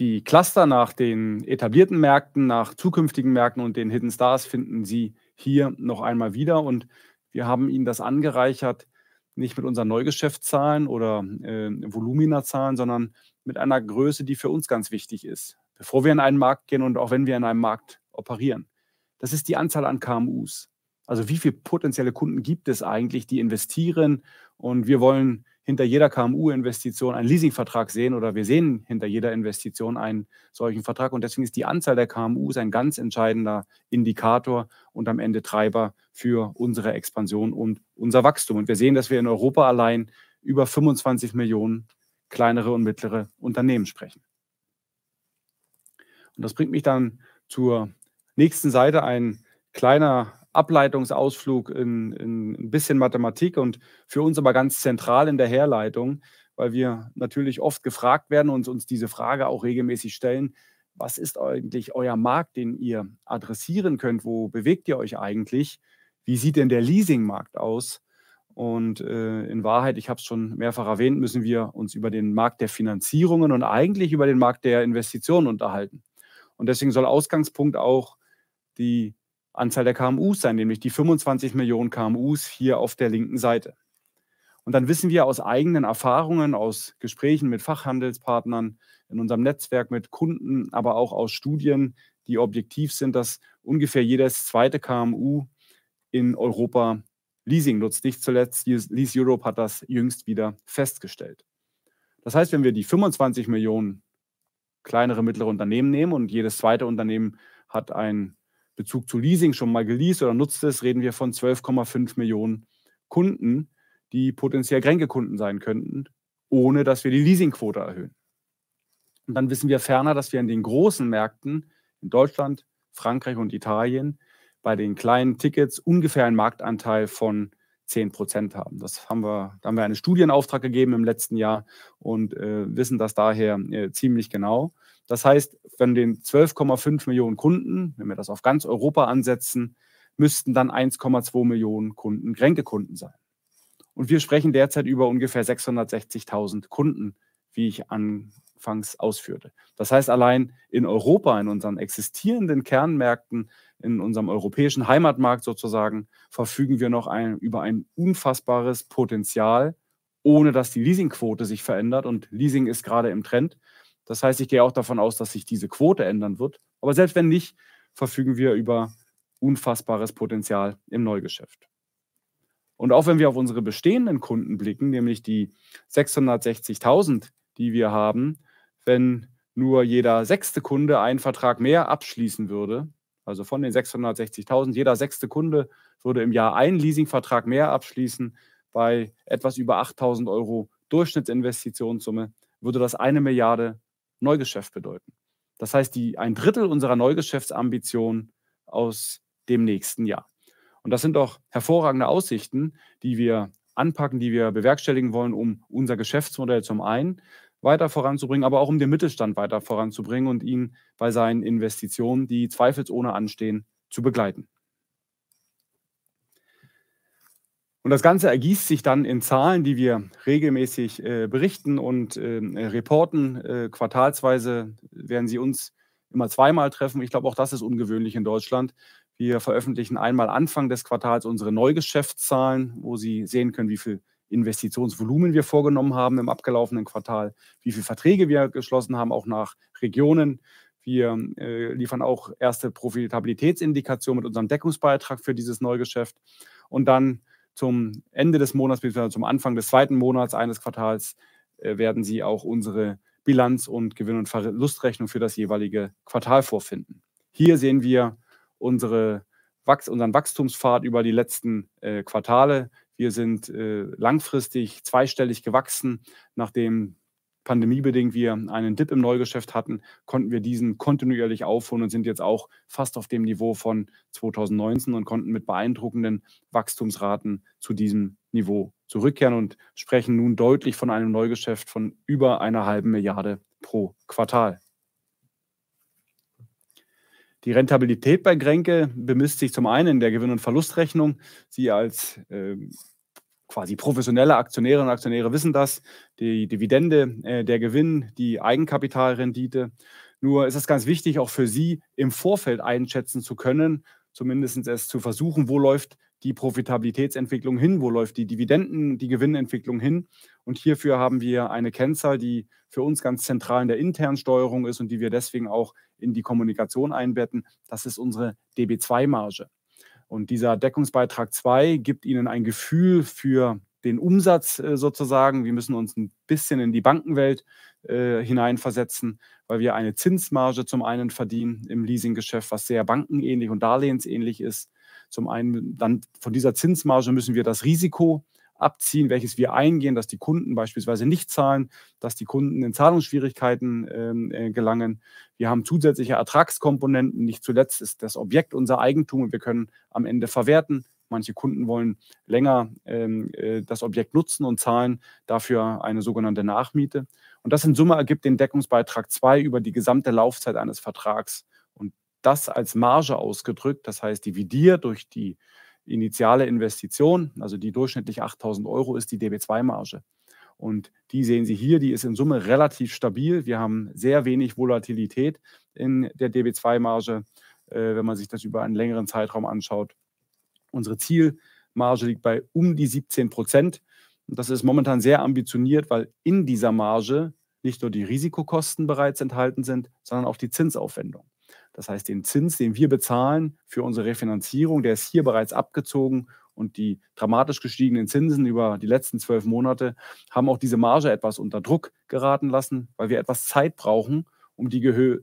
Die Cluster nach den etablierten Märkten, nach zukünftigen Märkten und den Hidden Stars finden Sie hier noch einmal wieder. Und wir haben Ihnen das angereichert nicht mit unseren Neugeschäftszahlen oder äh, Voluminazahlen, sondern mit einer Größe, die für uns ganz wichtig ist, bevor wir in einen Markt gehen und auch wenn wir in einem Markt operieren. Das ist die Anzahl an KMUs. Also wie viele potenzielle Kunden gibt es eigentlich, die investieren und wir wollen hinter jeder KMU-Investition einen Leasingvertrag sehen oder wir sehen hinter jeder Investition einen solchen Vertrag. Und deswegen ist die Anzahl der KMUs ein ganz entscheidender Indikator und am Ende Treiber für unsere Expansion und unser Wachstum. Und wir sehen, dass wir in Europa allein über 25 Millionen kleinere und mittlere Unternehmen sprechen. Und das bringt mich dann zur nächsten Seite, ein kleiner Ableitungsausflug in, in ein bisschen Mathematik und für uns aber ganz zentral in der Herleitung, weil wir natürlich oft gefragt werden und uns diese Frage auch regelmäßig stellen, was ist eigentlich euer Markt, den ihr adressieren könnt? Wo bewegt ihr euch eigentlich? Wie sieht denn der Leasingmarkt aus? Und äh, in Wahrheit, ich habe es schon mehrfach erwähnt, müssen wir uns über den Markt der Finanzierungen und eigentlich über den Markt der Investitionen unterhalten. Und deswegen soll Ausgangspunkt auch die Anzahl der KMUs sein, nämlich die 25 Millionen KMUs hier auf der linken Seite. Und dann wissen wir aus eigenen Erfahrungen, aus Gesprächen mit Fachhandelspartnern, in unserem Netzwerk mit Kunden, aber auch aus Studien, die objektiv sind, dass ungefähr jedes zweite KMU in Europa Leasing nutzt. Nicht zuletzt, Lease Europe hat das jüngst wieder festgestellt. Das heißt, wenn wir die 25 Millionen kleinere, mittlere Unternehmen nehmen und jedes zweite Unternehmen hat ein Bezug zu Leasing schon mal geleast oder nutzt es, reden wir von 12,5 Millionen Kunden, die potenziell Gränkekunden sein könnten, ohne dass wir die Leasingquote erhöhen. Und dann wissen wir ferner, dass wir in den großen Märkten in Deutschland, Frankreich und Italien bei den kleinen Tickets ungefähr einen Marktanteil von 10 Prozent haben. Das haben wir, da haben wir einen Studienauftrag gegeben im letzten Jahr und äh, wissen das daher äh, ziemlich genau. Das heißt, von den 12,5 Millionen Kunden, wenn wir das auf ganz Europa ansetzen, müssten dann 1,2 Millionen Kunden Gränkekunden sein. Und wir sprechen derzeit über ungefähr 660.000 Kunden, wie ich anfangs ausführte. Das heißt, allein in Europa, in unseren existierenden Kernmärkten, in unserem europäischen Heimatmarkt sozusagen, verfügen wir noch ein, über ein unfassbares Potenzial, ohne dass die Leasingquote sich verändert. Und Leasing ist gerade im Trend. Das heißt, ich gehe auch davon aus, dass sich diese Quote ändern wird. Aber selbst wenn nicht, verfügen wir über unfassbares Potenzial im Neugeschäft. Und auch wenn wir auf unsere bestehenden Kunden blicken, nämlich die 660.000, die wir haben, wenn nur jeder sechste Kunde einen Vertrag mehr abschließen würde, also von den 660.000, jeder sechste Kunde würde im Jahr einen Leasingvertrag mehr abschließen bei etwas über 8.000 Euro Durchschnittsinvestitionssumme, würde das eine Milliarde Neugeschäft bedeuten. Das heißt, die, ein Drittel unserer Neugeschäftsambition aus dem nächsten Jahr. Und das sind doch hervorragende Aussichten, die wir anpacken, die wir bewerkstelligen wollen, um unser Geschäftsmodell zum einen weiter voranzubringen, aber auch um den Mittelstand weiter voranzubringen und ihn bei seinen Investitionen, die zweifelsohne anstehen, zu begleiten. Und das Ganze ergießt sich dann in Zahlen, die wir regelmäßig äh, berichten und äh, reporten. Äh, quartalsweise werden Sie uns immer zweimal treffen. Ich glaube, auch das ist ungewöhnlich in Deutschland. Wir veröffentlichen einmal Anfang des Quartals unsere Neugeschäftszahlen, wo Sie sehen können, wie viel Investitionsvolumen wir vorgenommen haben im abgelaufenen Quartal, wie viele Verträge wir geschlossen haben, auch nach Regionen. Wir äh, liefern auch erste Profitabilitätsindikationen mit unserem Deckungsbeitrag für dieses Neugeschäft. Und dann zum Ende des Monats bzw. zum Anfang des zweiten Monats eines Quartals äh, werden Sie auch unsere Bilanz und Gewinn- und Verlustrechnung für das jeweilige Quartal vorfinden. Hier sehen wir unsere, unseren Wachstumspfad über die letzten äh, Quartale. Wir sind äh, langfristig zweistellig gewachsen, nachdem pandemiebedingt wir einen Dip im Neugeschäft hatten, konnten wir diesen kontinuierlich aufholen und sind jetzt auch fast auf dem Niveau von 2019 und konnten mit beeindruckenden Wachstumsraten zu diesem Niveau zurückkehren und sprechen nun deutlich von einem Neugeschäft von über einer halben Milliarde pro Quartal. Die Rentabilität bei Grenke bemisst sich zum einen in der Gewinn- und Verlustrechnung. Sie als äh, quasi professionelle Aktionäre und Aktionäre wissen das, die Dividende, äh, der Gewinn, die Eigenkapitalrendite. Nur ist es ganz wichtig, auch für Sie im Vorfeld einschätzen zu können, zumindest es zu versuchen, wo läuft die Profitabilitätsentwicklung hin, wo läuft die Dividenden, die Gewinnentwicklung hin. Und hierfür haben wir eine Kennzahl, die für uns ganz zentral in der internen Steuerung ist und die wir deswegen auch in die Kommunikation einbetten. Das ist unsere DB2-Marge. Und dieser Deckungsbeitrag 2 gibt Ihnen ein Gefühl für den Umsatz äh, sozusagen. Wir müssen uns ein bisschen in die Bankenwelt äh, hineinversetzen, weil wir eine Zinsmarge zum einen verdienen im Leasinggeschäft, was sehr bankenähnlich und darlehensähnlich ist. Zum einen dann von dieser Zinsmarge müssen wir das Risiko abziehen, welches wir eingehen, dass die Kunden beispielsweise nicht zahlen, dass die Kunden in Zahlungsschwierigkeiten ähm, äh, gelangen. Wir haben zusätzliche Ertragskomponenten. Nicht zuletzt ist das Objekt unser Eigentum und wir können am Ende verwerten. Manche Kunden wollen länger ähm, äh, das Objekt nutzen und zahlen dafür eine sogenannte Nachmiete. Und das in Summe ergibt den Deckungsbeitrag 2 über die gesamte Laufzeit eines Vertrags. Und das als Marge ausgedrückt, das heißt dividiert durch die initiale Investition, also die durchschnittlich 8000 Euro, ist die DB2-Marge. Und die sehen Sie hier, die ist in Summe relativ stabil. Wir haben sehr wenig Volatilität in der DB2-Marge, äh, wenn man sich das über einen längeren Zeitraum anschaut. Unsere Zielmarge liegt bei um die 17 Prozent. Und das ist momentan sehr ambitioniert, weil in dieser Marge nicht nur die Risikokosten bereits enthalten sind, sondern auch die Zinsaufwendung. Das heißt, den Zins, den wir bezahlen für unsere Refinanzierung, der ist hier bereits abgezogen und die dramatisch gestiegenen Zinsen über die letzten zwölf Monate haben auch diese Marge etwas unter Druck geraten lassen, weil wir etwas Zeit brauchen, um die,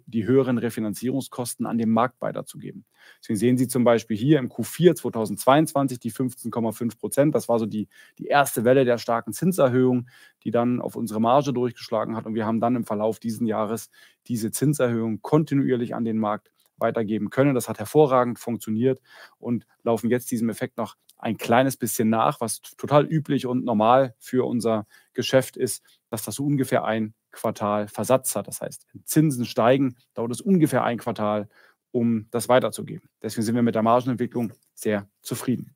die höheren Refinanzierungskosten an den Markt weiterzugeben. Deswegen sehen Sie zum Beispiel hier im Q4 2022 die 15,5 Prozent. Das war so die, die erste Welle der starken Zinserhöhung, die dann auf unsere Marge durchgeschlagen hat. Und wir haben dann im Verlauf dieses Jahres diese Zinserhöhung kontinuierlich an den Markt weitergeben können. Das hat hervorragend funktioniert und laufen jetzt diesem Effekt noch ein kleines bisschen nach, was total üblich und normal für unser Geschäft ist, dass das so ungefähr ein Quartal Versatz hat. Das heißt, wenn Zinsen steigen, dauert es ungefähr ein Quartal, um das weiterzugeben. Deswegen sind wir mit der Margenentwicklung sehr zufrieden.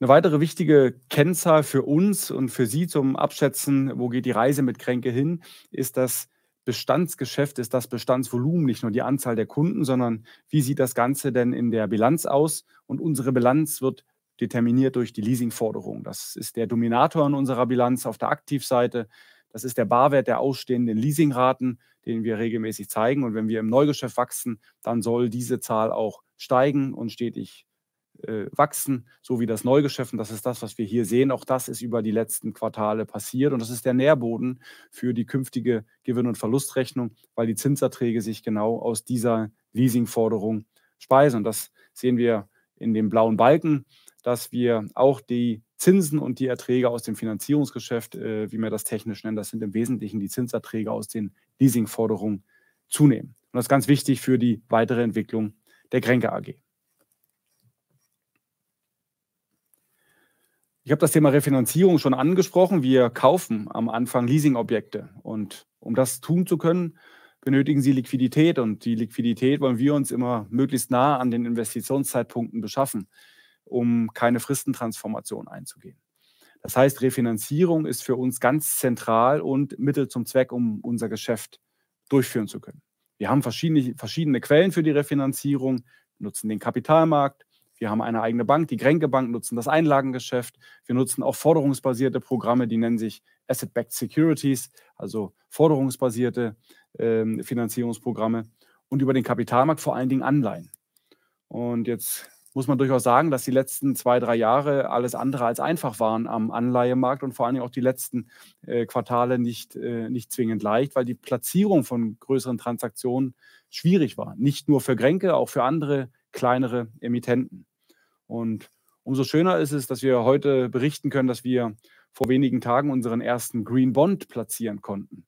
Eine weitere wichtige Kennzahl für uns und für Sie zum Abschätzen, wo geht die Reise mit Kränke hin, ist das Bestandsgeschäft, ist das Bestandsvolumen, nicht nur die Anzahl der Kunden, sondern wie sieht das Ganze denn in der Bilanz aus? Und unsere Bilanz wird determiniert durch die Leasingforderung. Das ist der Dominator in unserer Bilanz auf der Aktivseite. Das ist der Barwert der ausstehenden Leasingraten, den wir regelmäßig zeigen. Und wenn wir im Neugeschäft wachsen, dann soll diese Zahl auch steigen und stetig äh, wachsen, so wie das Neugeschäft. Und das ist das, was wir hier sehen. Auch das ist über die letzten Quartale passiert. Und das ist der Nährboden für die künftige Gewinn- und Verlustrechnung, weil die Zinserträge sich genau aus dieser Leasingforderung speisen. Und das sehen wir in dem blauen Balken dass wir auch die Zinsen und die Erträge aus dem Finanzierungsgeschäft, äh, wie wir das technisch nennen, das sind im Wesentlichen die Zinserträge aus den Leasingforderungen zunehmen. Und das ist ganz wichtig für die weitere Entwicklung der Kränke AG. Ich habe das Thema Refinanzierung schon angesprochen. Wir kaufen am Anfang Leasingobjekte. Und um das tun zu können, benötigen sie Liquidität. Und die Liquidität wollen wir uns immer möglichst nah an den Investitionszeitpunkten beschaffen um keine Fristentransformation einzugehen. Das heißt, Refinanzierung ist für uns ganz zentral und Mittel zum Zweck, um unser Geschäft durchführen zu können. Wir haben verschiedene, verschiedene Quellen für die Refinanzierung, nutzen den Kapitalmarkt, wir haben eine eigene Bank, die Grenke Bank, nutzen das Einlagengeschäft. Wir nutzen auch forderungsbasierte Programme, die nennen sich Asset-Backed Securities, also forderungsbasierte äh, Finanzierungsprogramme und über den Kapitalmarkt vor allen Dingen Anleihen. Und jetzt muss man durchaus sagen, dass die letzten zwei, drei Jahre alles andere als einfach waren am Anleihemarkt und vor allen Dingen auch die letzten äh, Quartale nicht, äh, nicht zwingend leicht, weil die Platzierung von größeren Transaktionen schwierig war. Nicht nur für Gränke, auch für andere kleinere Emittenten. Und umso schöner ist es, dass wir heute berichten können, dass wir vor wenigen Tagen unseren ersten Green Bond platzieren konnten.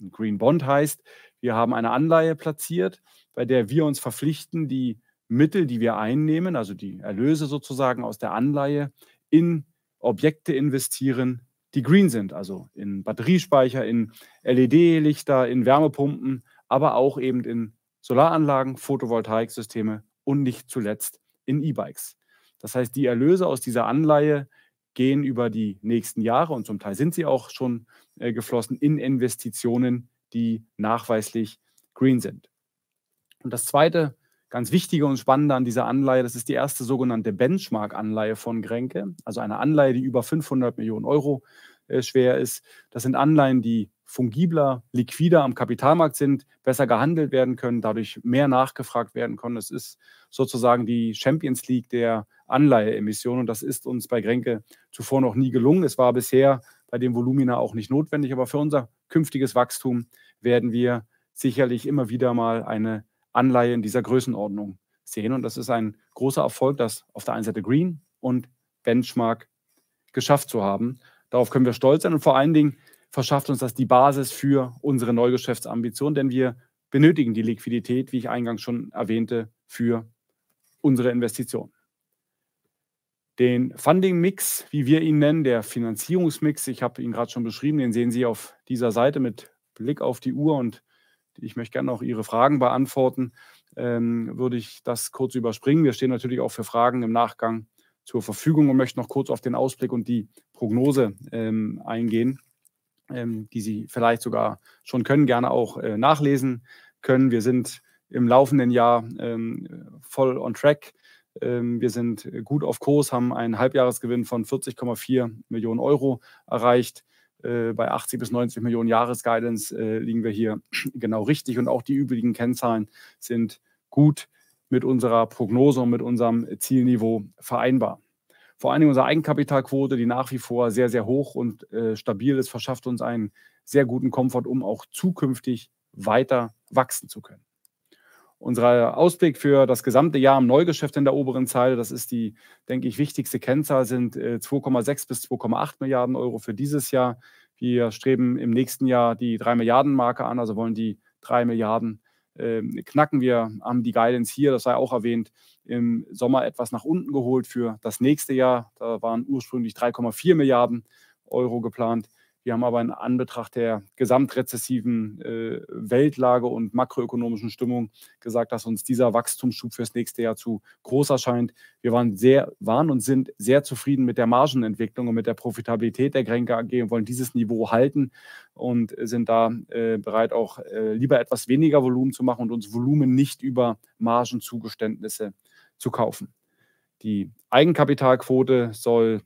Ein Green Bond heißt, wir haben eine Anleihe platziert, bei der wir uns verpflichten, die Mittel, die wir einnehmen, also die Erlöse sozusagen aus der Anleihe, in Objekte investieren, die green sind, also in Batteriespeicher, in LED-Lichter, in Wärmepumpen, aber auch eben in Solaranlagen, Photovoltaiksysteme und nicht zuletzt in E-Bikes. Das heißt, die Erlöse aus dieser Anleihe gehen über die nächsten Jahre und zum Teil sind sie auch schon äh, geflossen in Investitionen, die nachweislich green sind. Und das zweite ganz Wichtige und Spannende an dieser Anleihe, das ist die erste sogenannte Benchmark-Anleihe von Grenke, also eine Anleihe, die über 500 Millionen Euro äh, schwer ist. Das sind Anleihen, die fungibler, liquider am Kapitalmarkt sind, besser gehandelt werden können, dadurch mehr nachgefragt werden können. Das ist sozusagen die Champions League der Anleiheemissionen und das ist uns bei Grenke zuvor noch nie gelungen. Es war bisher bei dem Volumina auch nicht notwendig, aber für unser künftiges Wachstum werden wir sicherlich immer wieder mal eine Anleihe in dieser Größenordnung sehen. Und das ist ein großer Erfolg, das auf der einen Seite Green und Benchmark geschafft zu haben. Darauf können wir stolz sein und vor allen Dingen verschafft uns das die Basis für unsere Neugeschäftsambition, denn wir benötigen die Liquidität, wie ich eingangs schon erwähnte, für unsere Investitionen. Den Funding-Mix, wie wir ihn nennen, der Finanzierungsmix, ich habe ihn gerade schon beschrieben, den sehen Sie auf dieser Seite mit Blick auf die Uhr und ich möchte gerne auch Ihre Fragen beantworten, ähm, würde ich das kurz überspringen. Wir stehen natürlich auch für Fragen im Nachgang zur Verfügung und möchten noch kurz auf den Ausblick und die Prognose ähm, eingehen, ähm, die Sie vielleicht sogar schon können, gerne auch äh, nachlesen können. Wir sind im laufenden Jahr ähm, voll on track. Ähm, wir sind gut auf Kurs, haben einen Halbjahresgewinn von 40,4 Millionen Euro erreicht, äh, bei 80 bis 90 Millionen Jahresguidance äh, liegen wir hier genau richtig und auch die übrigen Kennzahlen sind gut mit unserer Prognose und mit unserem Zielniveau vereinbar. Vor allen Dingen unsere Eigenkapitalquote, die nach wie vor sehr, sehr hoch und äh, stabil ist, verschafft uns einen sehr guten Komfort, um auch zukünftig weiter wachsen zu können. Unser Ausblick für das gesamte Jahr im Neugeschäft in der oberen Zeile, das ist die, denke ich, wichtigste Kennzahl, sind 2,6 äh, bis 2,8 Milliarden Euro für dieses Jahr. Wir streben im nächsten Jahr die 3 Milliarden Marke an, also wollen die 3 Milliarden äh, knacken. Wir haben die Guidance hier, das sei auch erwähnt, im Sommer etwas nach unten geholt für das nächste Jahr. Da waren ursprünglich 3,4 Milliarden Euro geplant. Wir haben aber in Anbetracht der gesamtrezessiven äh, Weltlage und makroökonomischen Stimmung gesagt, dass uns dieser Wachstumsschub fürs nächste Jahr zu groß erscheint. Wir waren, sehr, waren und sind sehr zufrieden mit der Margenentwicklung und mit der Profitabilität der Grenke AG und wollen dieses Niveau halten und sind da äh, bereit, auch äh, lieber etwas weniger Volumen zu machen und uns Volumen nicht über Margenzugeständnisse zu kaufen. Die Eigenkapitalquote soll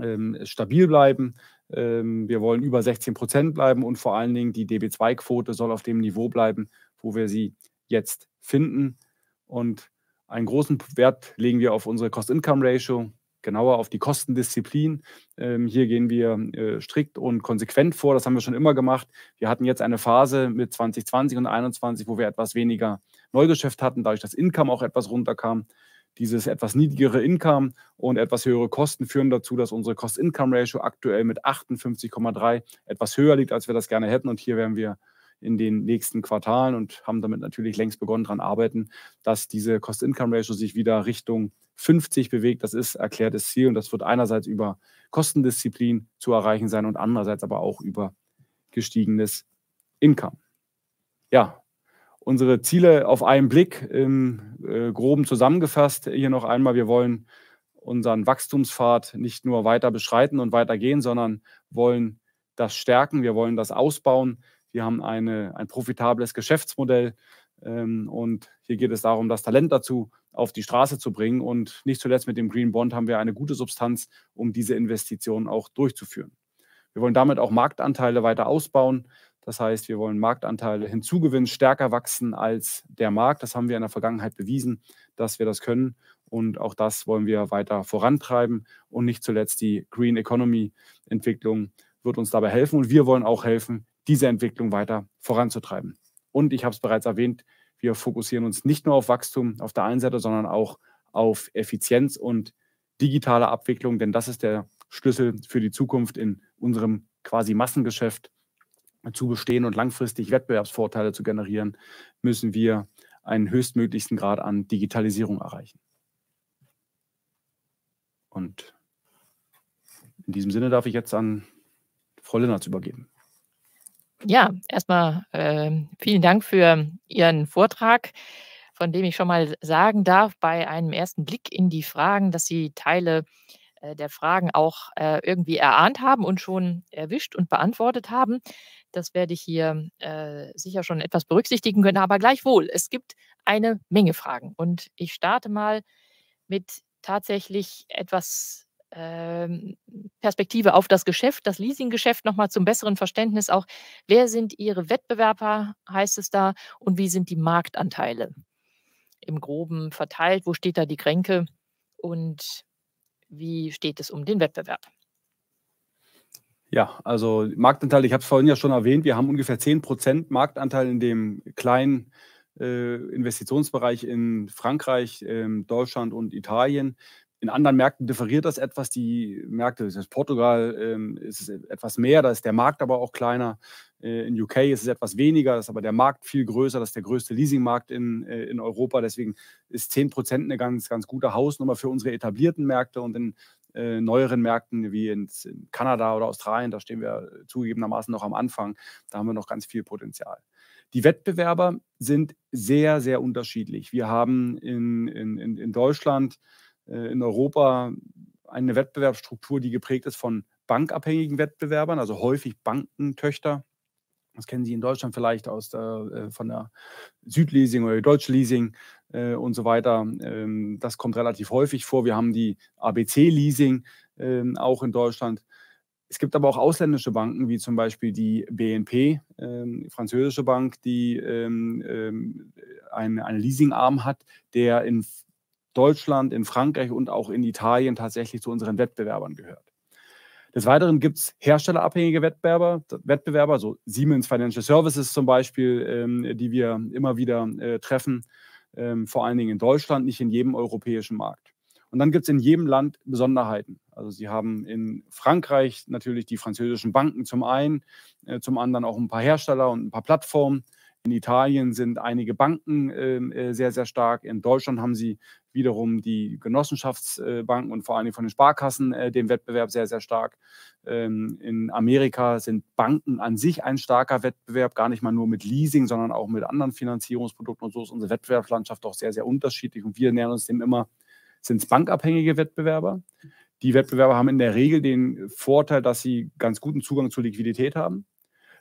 ähm, stabil bleiben. Ähm, wir wollen über 16 Prozent bleiben und vor allen Dingen die DB2-Quote soll auf dem Niveau bleiben, wo wir sie jetzt finden. Und einen großen Wert legen wir auf unsere Cost-Income-Ratio, genauer auf die Kostendisziplin. Ähm, hier gehen wir äh, strikt und konsequent vor. Das haben wir schon immer gemacht. Wir hatten jetzt eine Phase mit 2020 und 2021, wo wir etwas weniger Neugeschäft hatten, dadurch, dass Income auch etwas runterkam. Dieses etwas niedrigere Income und etwas höhere Kosten führen dazu, dass unsere Cost-Income-Ratio aktuell mit 58,3 etwas höher liegt, als wir das gerne hätten. Und hier werden wir in den nächsten Quartalen und haben damit natürlich längst begonnen daran arbeiten, dass diese Cost-Income-Ratio sich wieder Richtung 50 bewegt. Das ist erklärtes Ziel und das wird einerseits über Kostendisziplin zu erreichen sein und andererseits aber auch über gestiegenes Income. Ja, unsere Ziele auf einen Blick im ähm, äh, groben zusammengefasst. Hier noch einmal, wir wollen unseren Wachstumspfad nicht nur weiter beschreiten und weitergehen, sondern wollen das stärken, wir wollen das ausbauen. Wir haben eine, ein profitables Geschäftsmodell ähm, und hier geht es darum, das Talent dazu auf die Straße zu bringen. Und nicht zuletzt mit dem Green Bond haben wir eine gute Substanz, um diese Investitionen auch durchzuführen. Wir wollen damit auch Marktanteile weiter ausbauen. Das heißt, wir wollen Marktanteile hinzugewinnen, stärker wachsen als der Markt. Das haben wir in der Vergangenheit bewiesen, dass wir das können. Und auch das wollen wir weiter vorantreiben. Und nicht zuletzt die Green Economy Entwicklung wird uns dabei helfen. Und wir wollen auch helfen, diese Entwicklung weiter voranzutreiben. Und ich habe es bereits erwähnt, wir fokussieren uns nicht nur auf Wachstum auf der einen Seite, sondern auch auf Effizienz und digitale Abwicklung, denn das ist der Schlüssel für die Zukunft in unserem quasi Massengeschäft zu bestehen und langfristig Wettbewerbsvorteile zu generieren, müssen wir einen höchstmöglichsten Grad an Digitalisierung erreichen. Und in diesem Sinne darf ich jetzt an Frau Linnertz übergeben. Ja, erstmal äh, vielen Dank für Ihren Vortrag, von dem ich schon mal sagen darf, bei einem ersten Blick in die Fragen, dass Sie Teile äh, der Fragen auch äh, irgendwie erahnt haben und schon erwischt und beantwortet haben. Das werde ich hier äh, sicher schon etwas berücksichtigen können. Aber gleichwohl, es gibt eine Menge Fragen. Und ich starte mal mit tatsächlich etwas ähm, Perspektive auf das Geschäft, das Leasinggeschäft nochmal zum besseren Verständnis auch. Wer sind Ihre Wettbewerber, heißt es da, und wie sind die Marktanteile im groben verteilt? Wo steht da die Kränke und wie steht es um den Wettbewerb? Ja, also Marktanteil, ich habe es vorhin ja schon erwähnt, wir haben ungefähr 10% Marktanteil in dem kleinen äh, Investitionsbereich in Frankreich, äh, Deutschland und Italien. In anderen Märkten differiert das etwas. Die Märkte, das heißt Portugal ähm, ist es etwas mehr, da ist der Markt aber auch kleiner. Äh, in UK ist es etwas weniger, ist aber der Markt viel größer, das ist der größte Leasingmarkt in, äh, in Europa. Deswegen ist 10 Prozent eine ganz, ganz gute Hausnummer für unsere etablierten Märkte und in äh, neueren Märkten wie ins, in Kanada oder Australien. Da stehen wir zugegebenermaßen noch am Anfang. Da haben wir noch ganz viel Potenzial. Die Wettbewerber sind sehr, sehr unterschiedlich. Wir haben in, in, in Deutschland, äh, in Europa eine Wettbewerbsstruktur, die geprägt ist von bankabhängigen Wettbewerbern, also häufig Bankentöchter das kennen Sie in Deutschland vielleicht aus der, äh, von der Südleasing oder Deutschleasing äh, und so weiter. Ähm, das kommt relativ häufig vor. Wir haben die ABC-Leasing ähm, auch in Deutschland. Es gibt aber auch ausländische Banken, wie zum Beispiel die BNP, ähm, französische Bank, die ähm, ähm, einen, einen Leasingarm hat, der in Deutschland, in Frankreich und auch in Italien tatsächlich zu unseren Wettbewerbern gehört. Des Weiteren gibt es herstellerabhängige Wettbewerber, Wettbewerber, so Siemens Financial Services zum Beispiel, ähm, die wir immer wieder äh, treffen, ähm, vor allen Dingen in Deutschland, nicht in jedem europäischen Markt. Und dann gibt es in jedem Land Besonderheiten. Also sie haben in Frankreich natürlich die französischen Banken zum einen, äh, zum anderen auch ein paar Hersteller und ein paar Plattformen. In Italien sind einige Banken ähm, äh, sehr, sehr stark. In Deutschland haben sie wiederum die Genossenschaftsbanken und vor allem von den Sparkassen äh, den Wettbewerb sehr, sehr stark. Ähm, in Amerika sind Banken an sich ein starker Wettbewerb, gar nicht mal nur mit Leasing, sondern auch mit anderen Finanzierungsprodukten. Und so ist unsere Wettbewerbslandschaft auch sehr, sehr unterschiedlich. Und wir nähern uns dem immer, sind es bankabhängige Wettbewerber. Die Wettbewerber haben in der Regel den Vorteil, dass sie ganz guten Zugang zu Liquidität haben.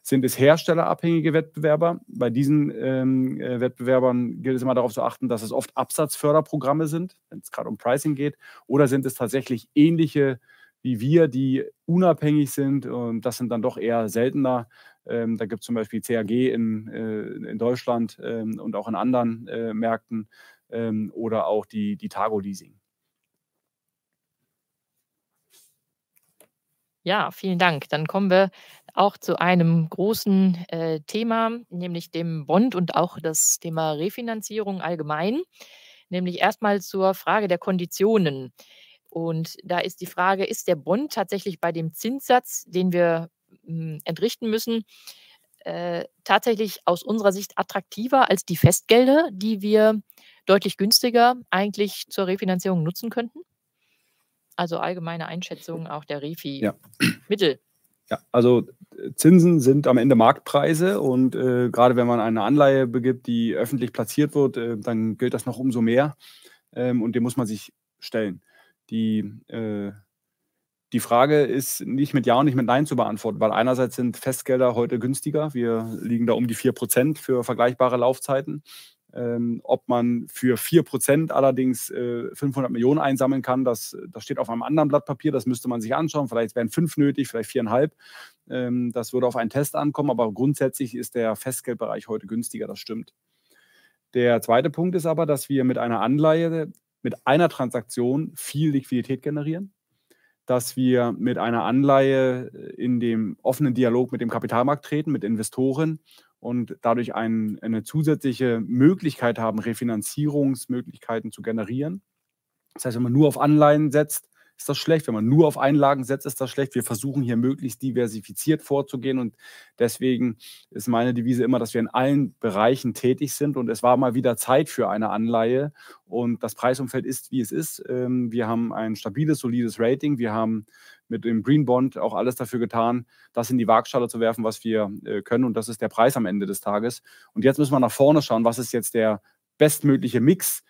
Sind es herstellerabhängige Wettbewerber? Bei diesen ähm, äh, Wettbewerbern gilt es immer darauf zu achten, dass es oft Absatzförderprogramme sind, wenn es gerade um Pricing geht. Oder sind es tatsächlich ähnliche wie wir, die unabhängig sind? Und das sind dann doch eher seltener. Ähm, da gibt es zum Beispiel CAG in, äh, in Deutschland ähm, und auch in anderen äh, Märkten ähm, oder auch die, die Targo Leasing. Ja, vielen Dank. Dann kommen wir auch zu einem großen äh, Thema, nämlich dem Bond und auch das Thema Refinanzierung allgemein, nämlich erstmal zur Frage der Konditionen. Und da ist die Frage, ist der Bond tatsächlich bei dem Zinssatz, den wir mh, hm, entrichten müssen, äh, tatsächlich aus unserer Sicht attraktiver als die Festgelder, die wir deutlich günstiger eigentlich zur Refinanzierung nutzen könnten? Also allgemeine Einschätzung auch der Refi-Mittel. Ja. Ja, also Zinsen sind am Ende Marktpreise und äh, gerade wenn man eine Anleihe begibt, die öffentlich platziert wird, äh, dann gilt das noch umso mehr ähm, und dem muss man sich stellen. Die, äh, die Frage ist nicht mit Ja und nicht mit Nein zu beantworten, weil einerseits sind Festgelder heute günstiger. Wir liegen da um die 4% für vergleichbare Laufzeiten. Ähm, ob man für 4% allerdings äh, 500 Millionen einsammeln kann, das, das steht auf einem anderen Blatt Papier, das müsste man sich anschauen. Vielleicht wären 5 nötig, vielleicht 4,5. Ähm, das würde auf einen Test ankommen, aber grundsätzlich ist der Festgeldbereich heute günstiger, das stimmt. Der zweite Punkt ist aber, dass wir mit einer Anleihe, mit einer Transaktion viel Liquidität generieren dass wir mit einer Anleihe in dem offenen Dialog mit dem Kapitalmarkt treten, mit Investoren und dadurch ein, eine zusätzliche Möglichkeit haben, Refinanzierungsmöglichkeiten zu generieren. Das heißt, wenn man nur auf Anleihen setzt, ist das schlecht. Wenn man nur auf Einlagen setzt, ist das schlecht. Wir versuchen hier möglichst diversifiziert vorzugehen und deswegen ist meine Devise immer, dass wir in allen Bereichen tätig sind und es war mal wieder Zeit für eine Anleihe und das Preisumfeld ist, wie es ist. Ähm, wir haben ein stabiles, solides Rating. Wir haben mit dem Green Bond auch alles dafür getan, das in die Waagschale zu werfen, was wir äh, können. Und das ist der Preis am Ende des Tages. Und jetzt müssen wir nach vorne schauen, was ist jetzt der bestmögliche Mix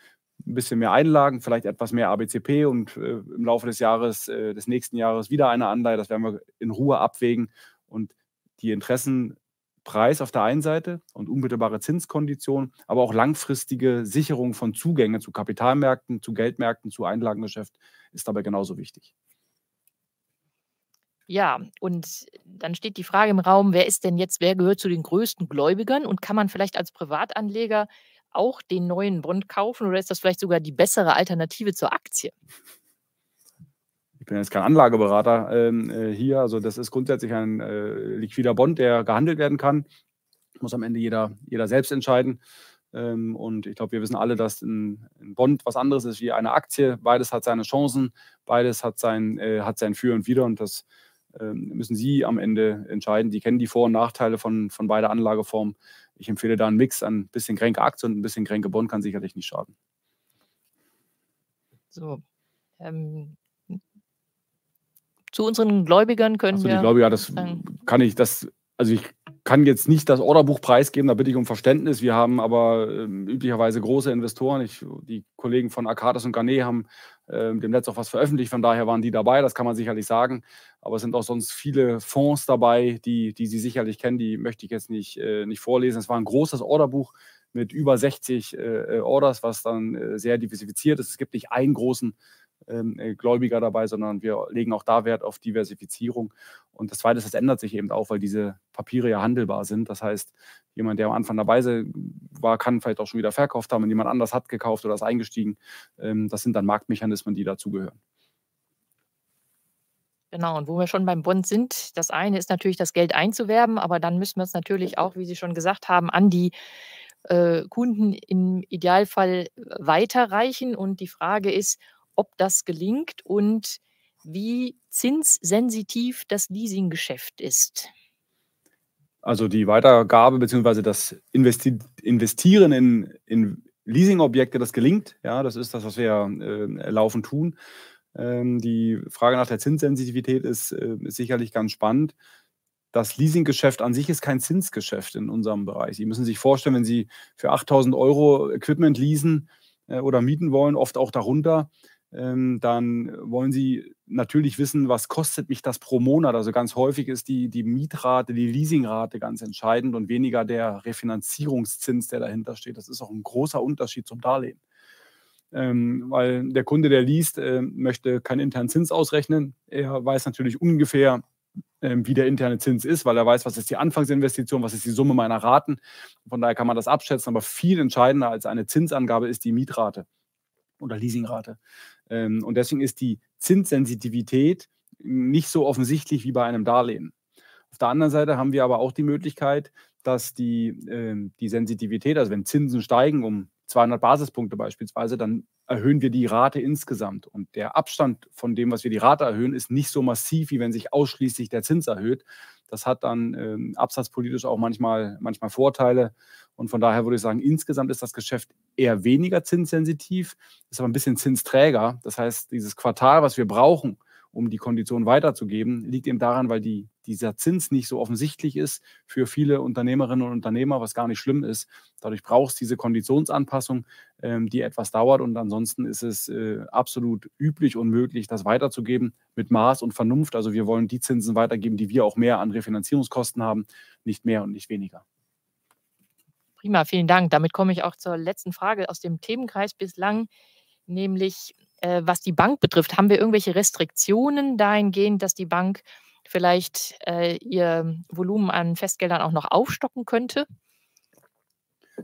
ein bisschen mehr Einlagen, vielleicht etwas mehr ABCP und äh, im Laufe des Jahres, äh, des nächsten Jahres wieder eine Anleihe. Das werden wir in Ruhe abwägen und die Interessen Preis auf der einen Seite und unmittelbare Zinskonditionen, aber auch langfristige Sicherung von Zugängen zu Kapitalmärkten, zu Geldmärkten, zu Einlagengeschäft ist dabei genauso wichtig. Ja, und dann steht die Frage im Raum, wer ist denn jetzt, wer gehört zu den größten Gläubigern und kann man vielleicht als Privatanleger auch den neuen Bond kaufen oder ist das vielleicht sogar die bessere Alternative zur Aktie? Ich bin jetzt kein Anlageberater ähm, äh, hier. Also das ist grundsätzlich ein äh, liquider Bond, der gehandelt werden kann. Muss am Ende jeder, jeder selbst entscheiden. Ähm, und ich glaube, wir wissen alle, dass ein, ein, Bond was anderes ist wie eine Aktie. Beides hat seine Chancen, beides hat sein, äh, hat sein Für und Wider und das ähm, müssen Sie am Ende entscheiden. Die kennen die Vor- und Nachteile von, von beider Anlageformen ich empfehle da einen Mix an ein bisschen kränke Aktien und ein bisschen kränke Bond kann sicherlich nicht schaden. So. Ähm, zu unseren Gläubigern können also wir. Die Gläubiger, das sagen. kann ich, das, also ich kann jetzt nicht das Orderbuch preisgeben, da bitte ich um Verständnis. Wir haben aber äh, üblicherweise große Investoren. Ich, die Kollegen von Arcadis und Garnet haben äh, dem Netz auch was veröffentlicht, von daher waren die dabei, das kann man sicherlich sagen. Aber es sind auch sonst viele Fonds dabei, die, die Sie sicherlich kennen, die möchte ich jetzt nicht, äh, nicht vorlesen. Es war ein großes Orderbuch mit über 60 äh, äh, Orders, was dann äh, sehr diversifiziert ist. Es gibt nicht einen großen ähm, äh, Gläubiger dabei, sondern wir legen auch da Wert auf Diversifizierung. Und das Zweite ist, das ändert sich eben auch, weil diese Papiere ja handelbar sind. Das heißt, jemand, der am Anfang dabei war, kann vielleicht auch schon wieder verkauft haben und jemand anders hat gekauft oder ist eingestiegen. Ähm, das sind dann Marktmechanismen, die dazugehören. Genau, und wo wir schon beim Bund sind, das eine ist natürlich, das Geld einzuwerben, aber dann müssen wir es natürlich auch, wie Sie schon gesagt haben, an die äh, Kunden im Idealfall weiterreichen. Und die Frage ist, ob das gelingt und wie zinssensitiv das Leasinggeschäft ist. Also die Weitergabe bzw. das Investi Investieren in, in Leasingobjekte, das gelingt. Ja, das ist das, was wir äh, laufend tun. Ähm, die Frage nach der Zinssensitivität ist, äh, ist sicherlich ganz spannend das Leasinggeschäft an sich ist kein Zinsgeschäft in unserem Bereich. Sie müssen sich vorstellen, wenn Sie für 8000 Euro Equipment leasen äh, oder mieten wollen, oft auch darunter, ähm, dann wollen sie natürlich wissen, was kostet mich das pro Monat. Also ganz häufig ist die, die Mietrate, die Leasingrate ganz entscheidend und weniger der Refinanzierungszins, der dahinter steht. Das ist auch ein großer Unterschied zum Darlehen. Ähm, weil der Kunde, der liest, äh, möchte keinen internen Zins ausrechnen. Er weiß natürlich ungefähr, äh, wie der interne Zins ist, weil er weiß, was ist die Anfangsinvestition, was ist die Summe meiner Raten. Von daher kann man das abschätzen, aber viel entscheidender als eine Zinsangabe ist die Mietrate oder Leasingrate. Ähm, und deswegen ist die Zinssensitivität nicht so offensichtlich wie bei einem Darlehen. Auf der anderen Seite haben wir aber auch die Möglichkeit, dass die, äh, die Sensitivität, also wenn Zinsen steigen um 200 Basispunkte beispielsweise, dann erhöhen wir die Rate insgesamt. Und der Abstand von dem, was wir die Rate erhöhen, ist nicht so massiv, wie wenn sich ausschließlich der Zins erhöht, das hat dann ähm, absatzpolitisch auch manchmal, manchmal Vorteile. Und von daher würde ich sagen, insgesamt ist das Geschäft eher weniger zinssensitiv, ist aber ein bisschen zinsträger. Das heißt, dieses Quartal, was wir brauchen, um die Kondition weiterzugeben, liegt eben daran, weil die, dieser Zins nicht so offensichtlich ist für viele Unternehmerinnen und Unternehmer, was gar nicht schlimm ist. Dadurch braucht es diese Konditionsanpassung, ähm, die etwas dauert und ansonsten ist es äh, absolut üblich und möglich, das weiterzugeben mit Maß und Vernunft. Also wir wollen die Zinsen weitergeben, die wir auch mehr an Refinanzierungskosten haben, nicht mehr und nicht weniger. Prima, vielen Dank. Damit komme ich auch zur letzten Frage aus dem Themenkreis bislang, nämlich äh, was die Bank betrifft, haben wir irgendwelche Restriktionen dahingehend, dass die Bank vielleicht äh, ihr Volumen an Festgeldern auch noch aufstocken könnte?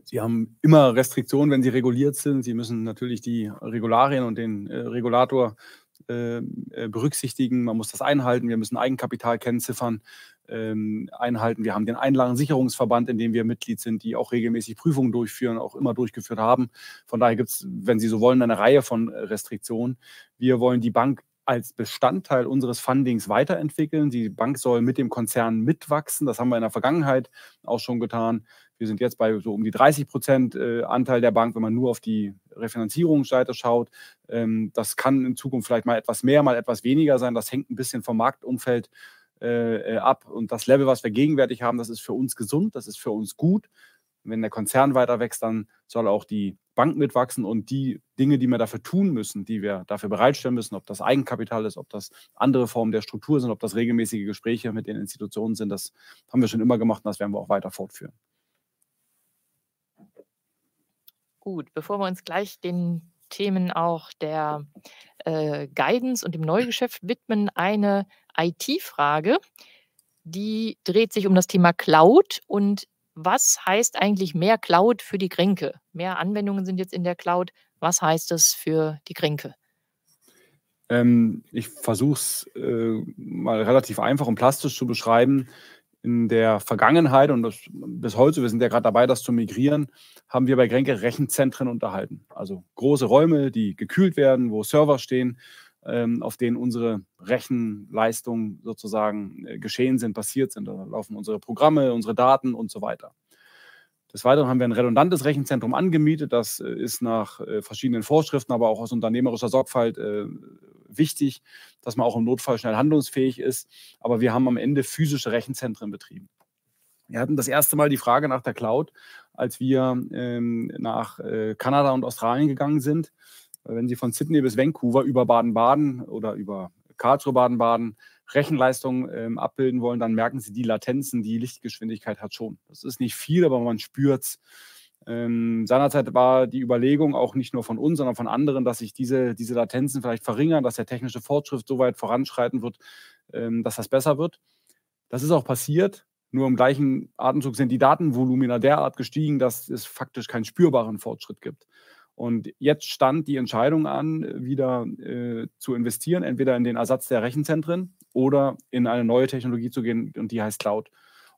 Sie haben immer Restriktionen, wenn sie reguliert sind. Sie müssen natürlich die Regularien und den äh, Regulator ähm, äh, berücksichtigen, man muss das einhalten, wir müssen Eigenkapitalkennziffern ähm, einhalten, wir haben den Einlagensicherungsverband, in dem wir Mitglied sind, die auch regelmäßig Prüfungen durchführen, auch immer durchgeführt haben. Von daher gibt es, wenn Sie so wollen, eine Reihe von äh, Restriktionen. Wir wollen die Bank als Bestandteil unseres Fundings weiterentwickeln. Die Bank soll mit dem Konzern mitwachsen. Das haben wir in der Vergangenheit auch schon getan. Wir sind jetzt bei so um die 30 Prozent äh, Anteil der Bank, wenn man nur auf die Refinanzierungsseite schaut. Ähm, das kann in Zukunft vielleicht mal etwas mehr, mal etwas weniger sein. Das hängt ein bisschen vom Marktumfeld äh, äh, ab. Und das Level, was wir gegenwärtig haben, das ist für uns gesund, das ist für uns gut. Wenn der Konzern weiter wächst, dann soll auch die Bank mitwachsen und die Dinge, die wir dafür tun müssen, die wir dafür bereitstellen müssen, ob das Eigenkapital ist, ob das andere Formen der Struktur sind, ob das regelmäßige Gespräche mit den Institutionen sind, das haben wir schon immer gemacht und das werden wir auch weiter fortführen. gut, bevor wir uns gleich den Themen auch der äh, Guidance und dem Neugeschäft widmen, eine IT-Frage. Die dreht sich um das Thema Cloud und was heißt eigentlich mehr Cloud für die Kränke? Mehr Anwendungen sind jetzt in der Cloud. Was heißt das für die Kränke? Ähm, ich versuche es äh, mal relativ einfach und plastisch zu beschreiben in der Vergangenheit und das, bis heute, wir sind ja gerade dabei, das zu migrieren, haben wir bei Grenke Rechenzentren unterhalten. Also große Räume, die gekühlt werden, wo Server stehen, ähm, auf denen unsere Rechenleistungen sozusagen äh, geschehen sind, passiert sind. Da laufen unsere Programme, unsere Daten und so weiter. Des Weiteren haben wir ein redundantes Rechenzentrum angemietet. Das äh, ist nach äh, verschiedenen Vorschriften, aber auch aus unternehmerischer Sorgfalt äh, wichtig, dass man auch im Notfall schnell handlungsfähig ist. Aber wir haben am Ende physische Rechenzentren betrieben. Wir hatten das erste Mal die Frage nach der Cloud, als wir ähm, nach Kanada und Australien gegangen sind. Wenn Sie von Sydney bis Vancouver über Baden-Baden oder über Karlsruhe, Baden-Baden Rechenleistung ähm, abbilden wollen, dann merken sie die Latenzen, die Lichtgeschwindigkeit hat schon. Das ist nicht viel, aber man spürt es. Ähm, seinerzeit war die Überlegung auch nicht nur von uns, sondern von anderen, dass sich diese, diese Latenzen vielleicht verringern, dass der technische Fortschritt so weit voranschreiten wird, ähm, dass das besser wird. Das ist auch passiert. Nur im gleichen Atemzug sind die Datenvolumina derart gestiegen, dass es faktisch keinen spürbaren Fortschritt gibt. Und jetzt stand die Entscheidung an, wieder äh, zu investieren, entweder in den Ersatz der Rechenzentren oder in eine neue Technologie zu gehen und die heißt Cloud.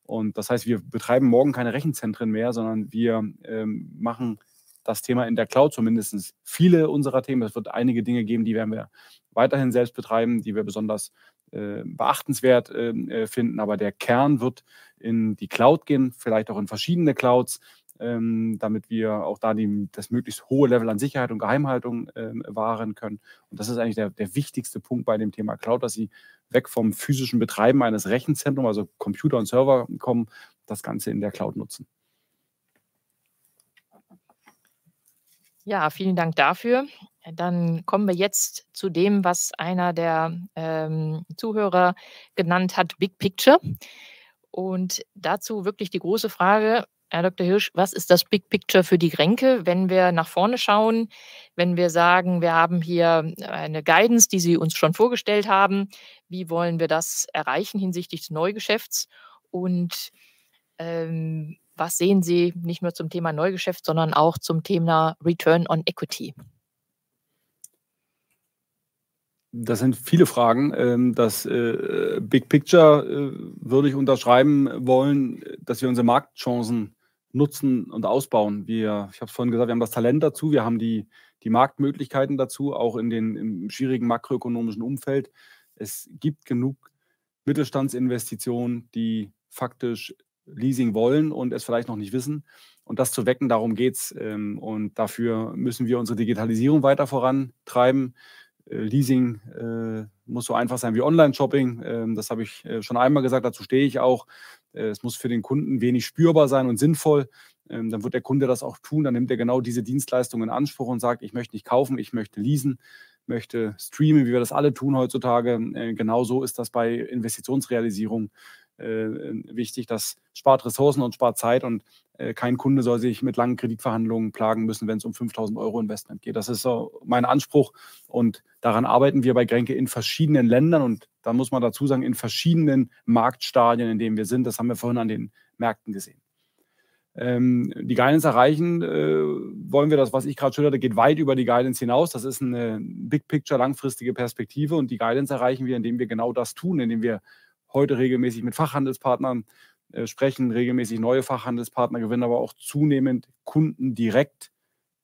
Und das heißt, wir betreiben morgen keine Rechenzentren mehr, sondern wir ähm, machen das Thema in der Cloud zumindest. Viele unserer Themen, es wird einige Dinge geben, die werden wir weiterhin selbst betreiben, die wir besonders äh, beachtenswert äh, äh finden. Aber der Kern wird in die Cloud gehen, vielleicht auch in verschiedene Clouds ähm, damit wir auch da die, das möglichst hohe Level an Sicherheit und Geheimhaltung ähm, wahren können. Und das ist eigentlich der, der wichtigste Punkt bei dem Thema Cloud, dass sie weg vom physischen Betreiben eines Rechenzentrums, also Computer und Server kommen, das Ganze in der Cloud nutzen. Ja, vielen Dank dafür. Dann kommen wir jetzt zu dem, was einer der ähm, Zuhörer genannt hat, Big Picture. Und dazu wirklich die große Frage, Herr Dr. Hirsch, was ist das Big Picture für die Grenke, wenn wir nach vorne schauen, wenn wir sagen, wir haben hier eine Guidance, die Sie uns schon vorgestellt haben, wie wollen wir das erreichen hinsichtlich des Neugeschäfts und ähm, was sehen Sie nicht nur zum Thema Neugeschäft, sondern auch zum Thema Return on Equity? Das sind viele Fragen. Ähm, das äh, Big Picture äh, würde ich unterschreiben wollen, dass wir unsere Marktchancen nutzen und ausbauen. Wir, ich habe es vorhin gesagt, wir haben das Talent dazu, wir haben die, die Marktmöglichkeiten dazu, auch in den, im schwierigen makroökonomischen Umfeld. Es gibt genug Mittelstandsinvestitionen, die faktisch Leasing wollen und es vielleicht noch nicht wissen. Und das zu wecken, darum geht es. Ähm, und dafür müssen wir unsere Digitalisierung weiter vorantreiben. Leasing äh, muss so einfach sein wie Online-Shopping. Ähm, das habe ich äh, schon einmal gesagt, dazu stehe ich auch. Äh, es muss für den Kunden wenig spürbar sein und sinnvoll. Ähm, dann wird der Kunde das auch tun. Dann nimmt er genau diese Dienstleistung in Anspruch und sagt, ich möchte nicht kaufen, ich möchte leasen, möchte streamen, wie wir das alle tun heutzutage. genauso ist das bei Investitionsrealisierung äh, wichtig. Das spart Ressourcen und spart Zeit und äh, kein Kunde soll sich mit langen Kreditverhandlungen plagen müssen, wenn es um 5000 Euro Investment geht. Das ist so mein Anspruch und daran arbeiten wir bei Grenke in verschiedenen Ländern und da muss man dazu sagen, in verschiedenen Marktstadien, in denen wir sind. Das haben wir vorhin an den Märkten gesehen. Ähm, die Guidance erreichen äh, wollen wir das, was ich gerade schilderte, geht weit über die Guidance hinaus. Das ist eine Big Picture, langfristige Perspektive und die Guidance erreichen wir, indem wir genau das tun, indem wir heute regelmäßig mit Fachhandelspartnern äh, sprechen, regelmäßig neue Fachhandelspartner gewinnen, aber auch zunehmend Kunden direkt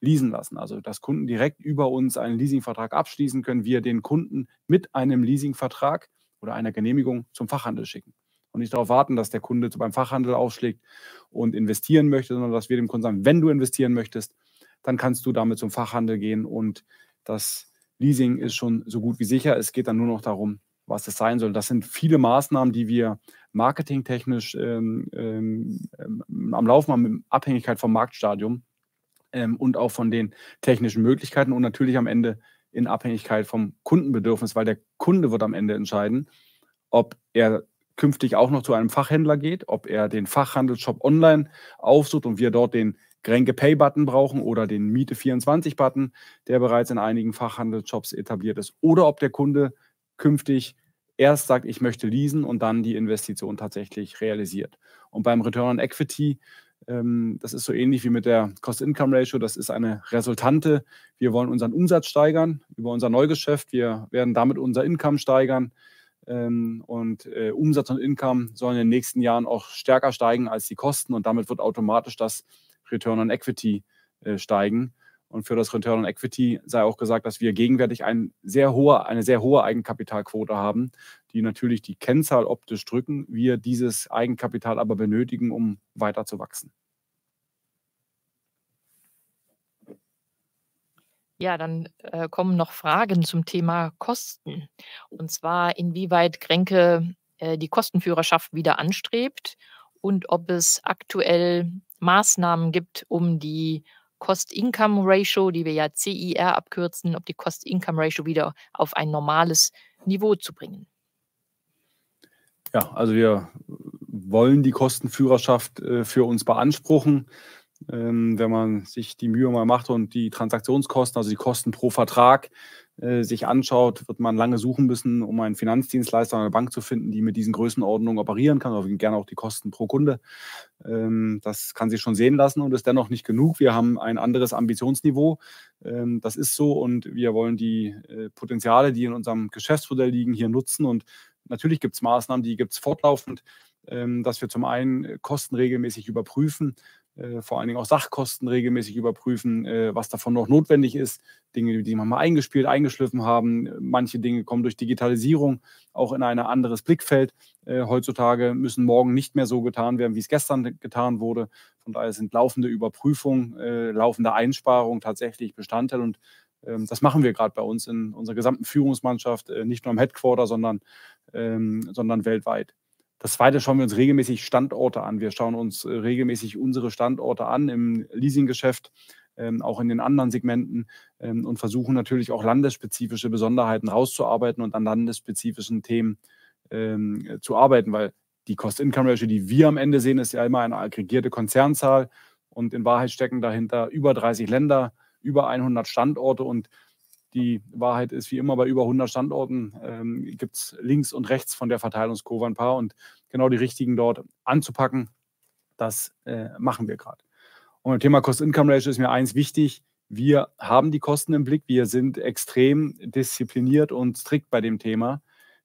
leasen lassen. Also dass Kunden direkt über uns einen Leasingvertrag abschließen können, wir den Kunden mit einem Leasingvertrag oder einer Genehmigung zum Fachhandel schicken. Und nicht darauf warten, dass der Kunde beim Fachhandel aufschlägt und investieren möchte, sondern dass wir dem Kunden sagen, wenn du investieren möchtest, dann kannst du damit zum Fachhandel gehen und das Leasing ist schon so gut wie sicher. Es geht dann nur noch darum, was es sein soll. Das sind viele Maßnahmen, die wir marketingtechnisch ähm, ähm, ähm, am Laufen haben, in Abhängigkeit vom Marktstadium ähm, und auch von den technischen Möglichkeiten und natürlich am Ende in Abhängigkeit vom Kundenbedürfnis, weil der Kunde wird am Ende entscheiden, ob er künftig auch noch zu einem Fachhändler geht, ob er den Fachhandelsshop online aufsucht und wir dort den Gränke Pay Button brauchen oder den Miete 24 Button, der bereits in einigen Fachhandelsshops etabliert ist, oder ob der Kunde künftig erst sagt, ich möchte leasen und dann die Investition tatsächlich realisiert. Und beim Return on Equity, ähm, das ist so ähnlich wie mit der Cost-Income-Ratio, das ist eine Resultante. Wir wollen unseren Umsatz steigern über unser Neugeschäft, wir werden damit unser Income steigern. Ähm, und äh, Umsatz und Income sollen in den nächsten Jahren auch stärker steigen als die Kosten und damit wird automatisch das Return on Equity äh, steigen. Und für das Return on Equity sei auch gesagt, dass wir gegenwärtig ein sehr hohe, eine sehr hohe Eigenkapitalquote haben, die natürlich die Kennzahl optisch drücken, wir dieses Eigenkapital aber benötigen, um weiter zu wachsen. Ja, dann äh, kommen noch Fragen zum Thema Kosten. Und zwar, inwieweit Kränke äh, die Kostenführerschaft wieder anstrebt und ob es aktuell Maßnahmen gibt, um die Cost-Income-Ratio, die wir ja CIR abkürzen, ob die Cost-Income-Ratio wieder auf ein normales Niveau zu bringen. Ja, also wir wollen die Kostenführerschaft äh, für uns beanspruchen. Ähm, wenn man sich die Mühe mal macht und die Transaktionskosten, also die Kosten pro Vertrag, äh, sich anschaut, wird man lange suchen müssen, um einen Finanzdienstleister oder eine Bank zu finden, die mit diesen Größenordnungen operieren kann, oder gerne auch die Kosten pro Kunde. Ähm, das kann sich schon sehen lassen und ist dennoch nicht genug. Wir haben ein anderes Ambitionsniveau. Ähm, das ist so und wir wollen die äh, Potenziale, die in unserem Geschäftsmodell liegen, hier nutzen. Und natürlich gibt es Maßnahmen, die gibt es fortlaufend. Ähm, dass wir zum einen äh, Kosten regelmäßig überprüfen, äh, vor allen Dingen auch Sachkosten regelmäßig überprüfen, äh, was davon noch notwendig ist. Dinge, die man mal eingespielt, eingeschliffen haben. Manche Dinge kommen durch Digitalisierung auch in ein anderes Blickfeld. Heutzutage müssen morgen nicht mehr so getan werden, wie es gestern getan wurde. Von daher sind laufende Überprüfungen, laufende Einsparungen tatsächlich Bestandteil und ähm, das machen wir gerade bei uns in unserer gesamten Führungsmannschaft, nicht nur im Headquarter, sondern, ähm, sondern weltweit. Das zweite schauen wir uns regelmäßig Standorte an. Wir schauen uns äh, regelmäßig unsere Standorte an im Leasinggeschäft, ähm, auch in den anderen Segmenten ähm, und versuchen natürlich auch landesspezifische Besonderheiten rauszuarbeiten und an landesspezifischen Themen ähm, zu arbeiten, weil die Cost-Income-Ratio, die wir am Ende sehen, ist ja immer eine aggregierte Konzernzahl und in Wahrheit stecken dahinter über 30 Länder, über 100 Standorte und die Wahrheit ist wie immer bei über 100 Standorten ähm, gibt es links und rechts von der Verteilungskurve ein paar und genau die richtigen dort anzupacken, das äh, machen wir gerade. Und beim Thema Cost-Income-Ratio ist mir eins wichtig. Wir haben die Kosten im Blick. Wir sind extrem diszipliniert und strikt bei dem Thema.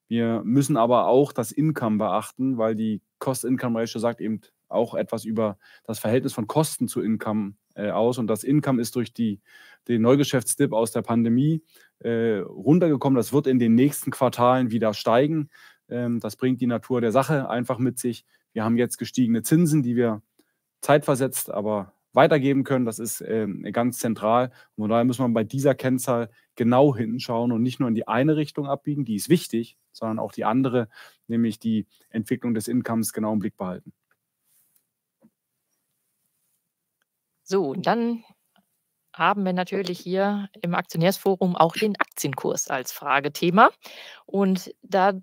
Wir müssen aber auch das Income beachten, weil die Cost-Income-Ratio sagt eben auch etwas über das Verhältnis von Kosten zu Income äh, aus und das Income ist durch die, den Neugeschäftsdip aus der Pandemie äh, runtergekommen. Das wird in den nächsten Quartalen wieder steigen. Ähm, das bringt die Natur der Sache einfach mit sich. Wir haben jetzt gestiegene Zinsen, die wir zeitversetzt, aber weitergeben können. Das ist ähm, ganz zentral. Von daher muss man bei dieser Kennzahl genau hinschauen und nicht nur in die eine Richtung abbiegen, die ist wichtig, sondern auch die andere, nämlich die Entwicklung des Incomes genau im Blick behalten. So, und dann haben wir natürlich hier im Aktionärsforum auch den Aktienkurs als Fragethema. Und da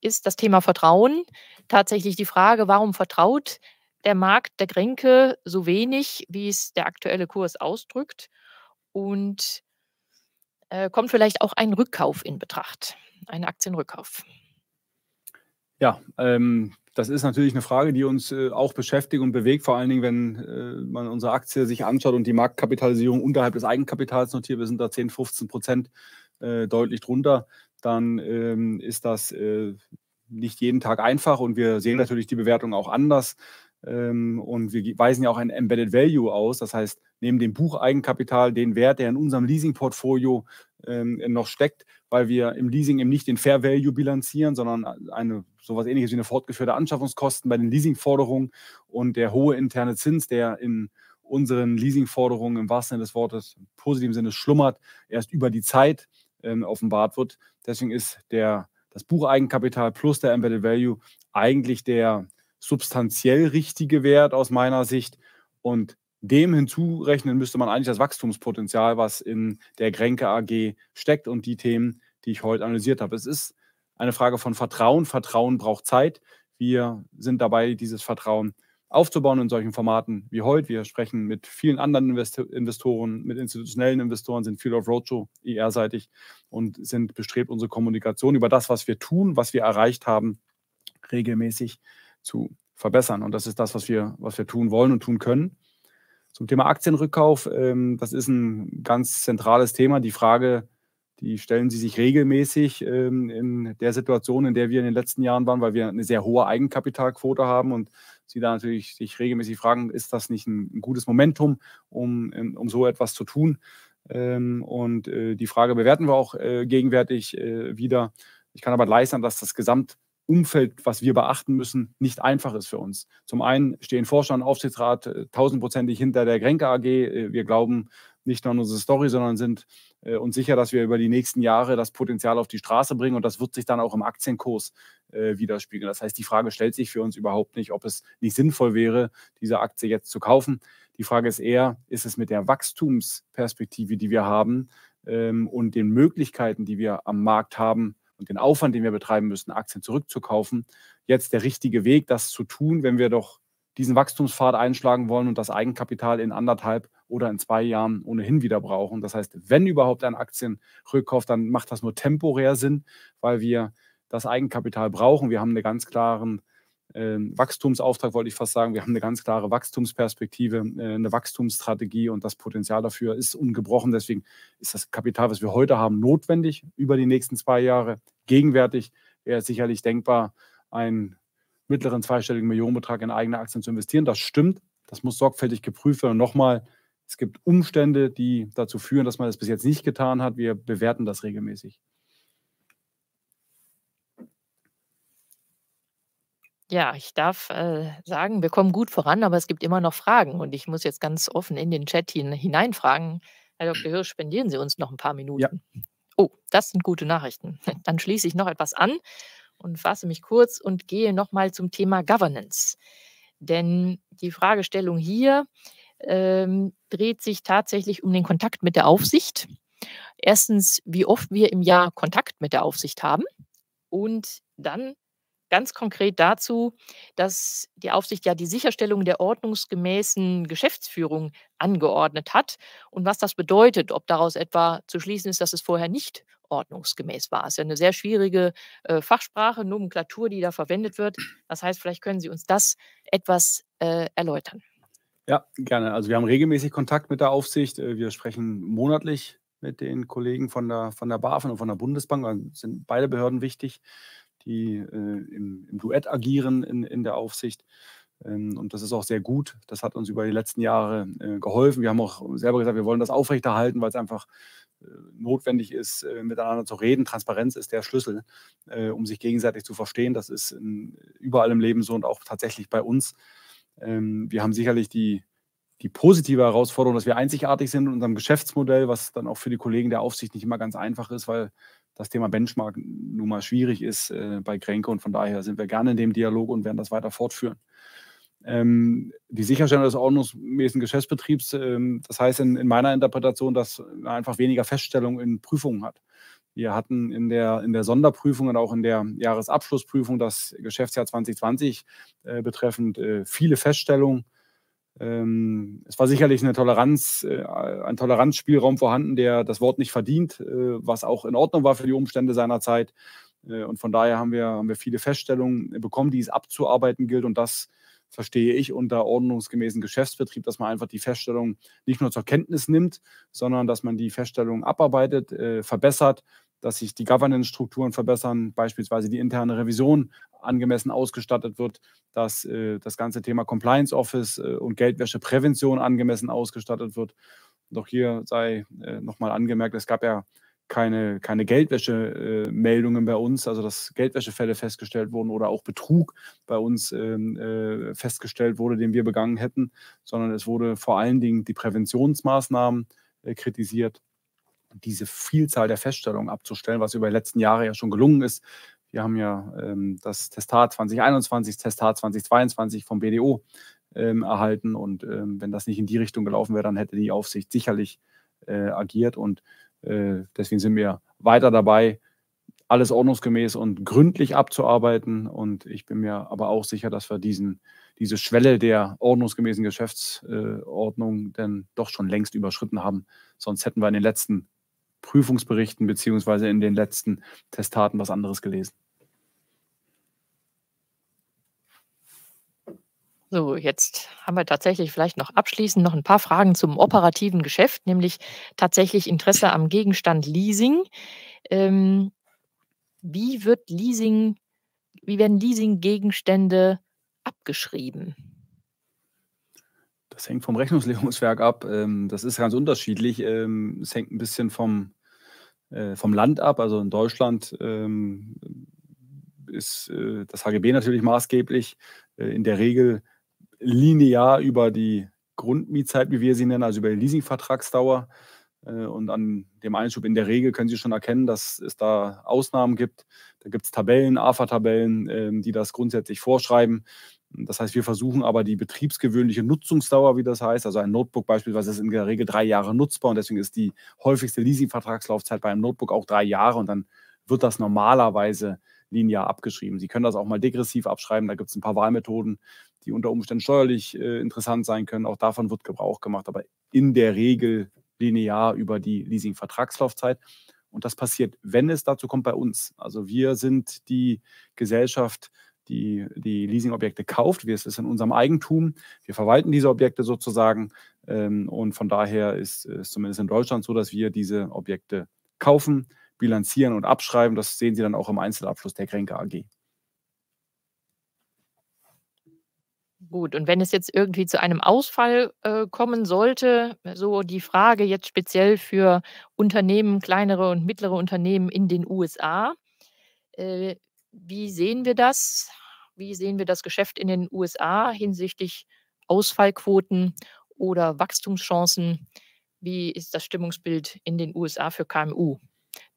ist das Thema Vertrauen tatsächlich die Frage, warum vertraut der Markt der Grenke so wenig, wie es der aktuelle Kurs ausdrückt? Und äh, kommt vielleicht auch ein Rückkauf in Betracht, ein Aktienrückkauf? Ja, ähm, das ist natürlich eine Frage, die uns äh, auch beschäftigt und bewegt, vor allen Dingen, wenn äh, man unsere Aktie sich anschaut und die Marktkapitalisierung unterhalb des Eigenkapitals notiert. Wir sind da 10, 15 Prozent äh, deutlich drunter. Dann ähm, ist das äh, nicht jeden Tag einfach und wir sehen natürlich die Bewertung auch anders. Ähm, und wir weisen ja auch ein Embedded Value aus. Das heißt, neben dem Bucheigenkapital den Wert, der in unserem Leasingportfolio ähm, noch steckt, weil wir im Leasing eben nicht den Fair Value bilanzieren, sondern eine sowas ähnliches wie eine fortgeführte Anschaffungskosten bei den Leasingforderungen und der hohe interne Zins, der in unseren Leasingforderungen im wahrsten Sinne des Wortes, im positiven Sinne schlummert, erst über die Zeit ähm, offenbart wird. Deswegen ist der, das Bucheigenkapital plus der Embedded Value eigentlich der substanziell richtige Wert aus meiner Sicht. Und dem hinzurechnen müsste man eigentlich das Wachstumspotenzial, was in der Grenke AG steckt und die Themen, die ich heute analysiert habe. Es ist eine Frage von Vertrauen. Vertrauen braucht Zeit. Wir sind dabei, dieses Vertrauen aufzubauen in solchen Formaten wie heute. Wir sprechen mit vielen anderen Investoren, mit institutionellen Investoren, sind viel auf Roadshow IR-seitig e und sind bestrebt, unsere Kommunikation über das, was wir tun, was wir erreicht haben, regelmäßig zu verbessern. Und das ist das, was wir, was wir tun wollen und tun können. Zum Thema Aktienrückkauf, ähm, das ist ein ganz zentrales Thema. Die Frage, die stellen Sie sich regelmäßig ähm, in der Situation, in der wir in den letzten Jahren waren, weil wir eine sehr hohe Eigenkapitalquote haben und Sie da natürlich sich regelmäßig fragen, ist das nicht ein, gutes Momentum, um, ähm, um so etwas zu tun? Ähm, und äh, die Frage bewerten wir auch äh, gegenwärtig äh, wieder. Ich kann aber leisten, dass das Gesamt Umfeld, was wir beachten müssen, nicht einfach ist für uns. Zum einen stehen Forscher und Aufsichtsrat äh, tausendprozentig hinter der Grenke AG. Äh, wir glauben nicht nur an unsere Story, sondern sind äh, uns sicher, dass wir über die nächsten Jahre das Potenzial auf die Straße bringen und das wird sich dann auch im Aktienkurs widerspiegeln. Das heißt, die Frage stellt sich für uns überhaupt nicht, ob es nicht sinnvoll wäre, diese Aktie jetzt zu kaufen. Die Frage ist eher, ist es mit der Wachstumsperspektive, die wir haben ähm, und den Möglichkeiten, die wir am Markt haben, und den Aufwand, den wir betreiben müssen, Aktien zurückzukaufen, jetzt der richtige Weg, das zu tun, wenn wir doch diesen Wachstumspfad einschlagen wollen und das Eigenkapital in anderthalb oder in zwei Jahren ohnehin wieder brauchen. Das heißt, wenn überhaupt ein Aktienrückkauf, dann macht das nur temporär Sinn, weil wir das Eigenkapital brauchen. Wir haben einen ganz klaren ähm, Wachstumsauftrag, wollte ich fast sagen. Wir haben eine ganz klare Wachstumsperspektive, äh, eine Wachstumsstrategie und das Potenzial dafür ist ungebrochen. Deswegen ist das Kapital, was wir heute haben, notwendig über die nächsten zwei Jahre. Gegenwärtig wäre es sicherlich denkbar, einen mittleren zweistelligen Millionenbetrag in eigene Aktien zu investieren. Das stimmt. Das muss sorgfältig geprüft werden. Und nochmal, es gibt Umstände, die dazu führen, dass man das bis jetzt nicht getan hat. Wir bewerten das regelmäßig. Ja, ich darf äh, sagen, wir kommen gut voran, aber es gibt immer noch Fragen und ich muss jetzt ganz offen in den Chat hin hineinfragen. Herr Dr. Hirsch, spendieren Sie uns noch ein paar Minuten. Ja. Oh, das sind gute Nachrichten. Dann schließe ich noch etwas an und fasse mich kurz und gehe nochmal zum Thema Governance. Denn die Fragestellung hier ähm, dreht sich tatsächlich um den Kontakt mit der Aufsicht. Erstens, wie oft wir im Jahr Kontakt mit der Aufsicht haben und dann ganz konkret dazu, dass die Aufsicht ja die Sicherstellung der ordnungsgemäßen Geschäftsführung angeordnet hat und was das bedeutet, ob daraus etwa zu schließen ist, dass es vorher nicht ordnungsgemäß war. Es ist ja eine sehr schwierige äh, Fachsprache, Nomenklatur, die da verwendet wird. Das heißt, vielleicht können Sie uns das etwas äh, erläutern. Ja, gerne. Also wir haben regelmäßig Kontakt mit der Aufsicht. Äh, wir sprechen monatlich mit den Kollegen von der, von der BaFin und von der Bundesbank. Sind beide Behörden wichtig die äh, im, im, Duett agieren in, in der Aufsicht. Ähm, und das ist auch sehr gut. Das hat uns über die letzten Jahre äh, geholfen. Wir haben auch selber gesagt, wir wollen das aufrechterhalten, weil es einfach äh, notwendig ist, miteinander zu reden. Transparenz ist der Schlüssel, um sich gegenseitig zu verstehen. Das ist überall im Leben so und auch tatsächlich bei uns. Ähm, wir haben sicherlich die, die positive Herausforderung, dass wir einzigartig sind in unserem Geschäftsmodell, was dann auch für die Kollegen der Aufsicht nicht immer ganz einfach ist, weil das Thema Benchmark nun mal schwierig ist äh, bei Kränke und von daher sind wir gerne in dem Dialog und werden das weiter fortführen. Ähm, die Sicherstellung des ordnungsmäßigen Geschäftsbetriebs, ähm, das heißt in, in, meiner Interpretation, dass man einfach weniger Feststellungen in Prüfungen hat. Wir hatten in der, in der Sonderprüfung und auch in der Jahresabschlussprüfung das Geschäftsjahr 2020 äh, betreffend äh, viele Feststellungen ähm, es war sicherlich eine Toleranz, äh, ein Toleranzspielraum vorhanden, der das Wort nicht verdient, äh, was auch in Ordnung war für die Umstände seiner Zeit. Äh, und von daher haben wir, haben wir viele Feststellungen bekommen, die es abzuarbeiten gilt. Und das verstehe ich unter ordnungsgemäßen Geschäftsbetrieb, dass man einfach die Feststellung nicht nur zur Kenntnis nimmt, sondern dass man die Feststellung abarbeitet, verbessert dass sich die Governance-Strukturen verbessern, beispielsweise die interne Revision angemessen ausgestattet wird, dass äh, das ganze Thema Compliance Office äh, und Geldwäscheprävention angemessen ausgestattet wird. Doch hier sei äh, nochmal angemerkt, es gab ja keine, keine Geldwäschemeldungen äh, bei uns, also dass Geldwäschefälle festgestellt wurden oder auch Betrug bei uns ähm, äh, festgestellt wurde, den wir begangen hätten, sondern es wurde vor allen Dingen die Präventionsmaßnahmen äh, kritisiert diese Vielzahl der Feststellungen abzustellen, was über die letzten Jahre ja schon gelungen ist. Wir haben ja ähm, das Testat 2021, das Testat 2022 vom BDO ähm, erhalten. Und ähm, wenn das nicht in die Richtung gelaufen wäre, dann hätte die Aufsicht sicherlich äh, agiert. Und äh, deswegen sind wir weiter dabei, alles ordnungsgemäß und gründlich abzuarbeiten. Und ich bin mir aber auch sicher, dass wir diesen, diese Schwelle der ordnungsgemäßen Geschäftsordnung äh, denn doch schon längst überschritten haben. Sonst hätten wir in den letzten Prüfungsberichten beziehungsweise in den letzten Testaten was anderes gelesen. So, jetzt haben wir tatsächlich vielleicht noch abschließend noch ein paar Fragen zum operativen Geschäft, nämlich tatsächlich Interesse am Gegenstand Leasing. Ähm, wie wird Leasing, wie werden Leasing-Gegenstände abgeschrieben? Das hängt vom Rechnungslegungswerk ab. Ähm, das ist ganz unterschiedlich. Ähm, es hängt ein bisschen vom äh, vom Land ab. Also in Deutschland ähm, ist äh, das HGB natürlich maßgeblich, äh, in der Regel linear über die Grundmietzeit, wie wir sie nennen, also über die Leasingvertragsdauer. Äh, und an dem Einschub in der Regel können Sie schon erkennen, dass es da Ausnahmen gibt. Da gibt es Tabellen, AFA-Tabellen, ähm, die das grundsätzlich vorschreiben. Das heißt, wir versuchen aber die betriebsgewöhnliche Nutzungsdauer, wie das heißt, also ein Notebook beispielsweise ist in der Regel drei Jahre nutzbar und deswegen ist die häufigste Leasingvertragslaufzeit bei einem Notebook auch drei Jahre und dann wird das normalerweise linear abgeschrieben. Sie können das auch mal degressiv abschreiben, da gibt es ein paar Wahlmethoden, die unter Umständen steuerlich äh, interessant sein können. Auch davon wird Gebrauch gemacht, aber in der Regel linear über die Leasingvertragslaufzeit. Und das passiert, wenn es dazu kommt, bei uns. Also wir sind die Gesellschaft, die, die Leasingobjekte kauft. Wir, es ist in unserem Eigentum. Wir verwalten diese Objekte sozusagen. Ähm, und von daher ist es zumindest in Deutschland so, dass wir diese Objekte kaufen, bilanzieren und abschreiben. Das sehen Sie dann auch im Einzelabschluss der Kränke AG. Gut, und wenn es jetzt irgendwie zu einem Ausfall äh, kommen sollte, so die Frage jetzt speziell für Unternehmen, kleinere und mittlere Unternehmen in den USA, äh, wie sehen wir das? Wie sehen wir das Geschäft in den USA hinsichtlich Ausfallquoten oder Wachstumschancen? Wie ist das Stimmungsbild in den USA für KMU?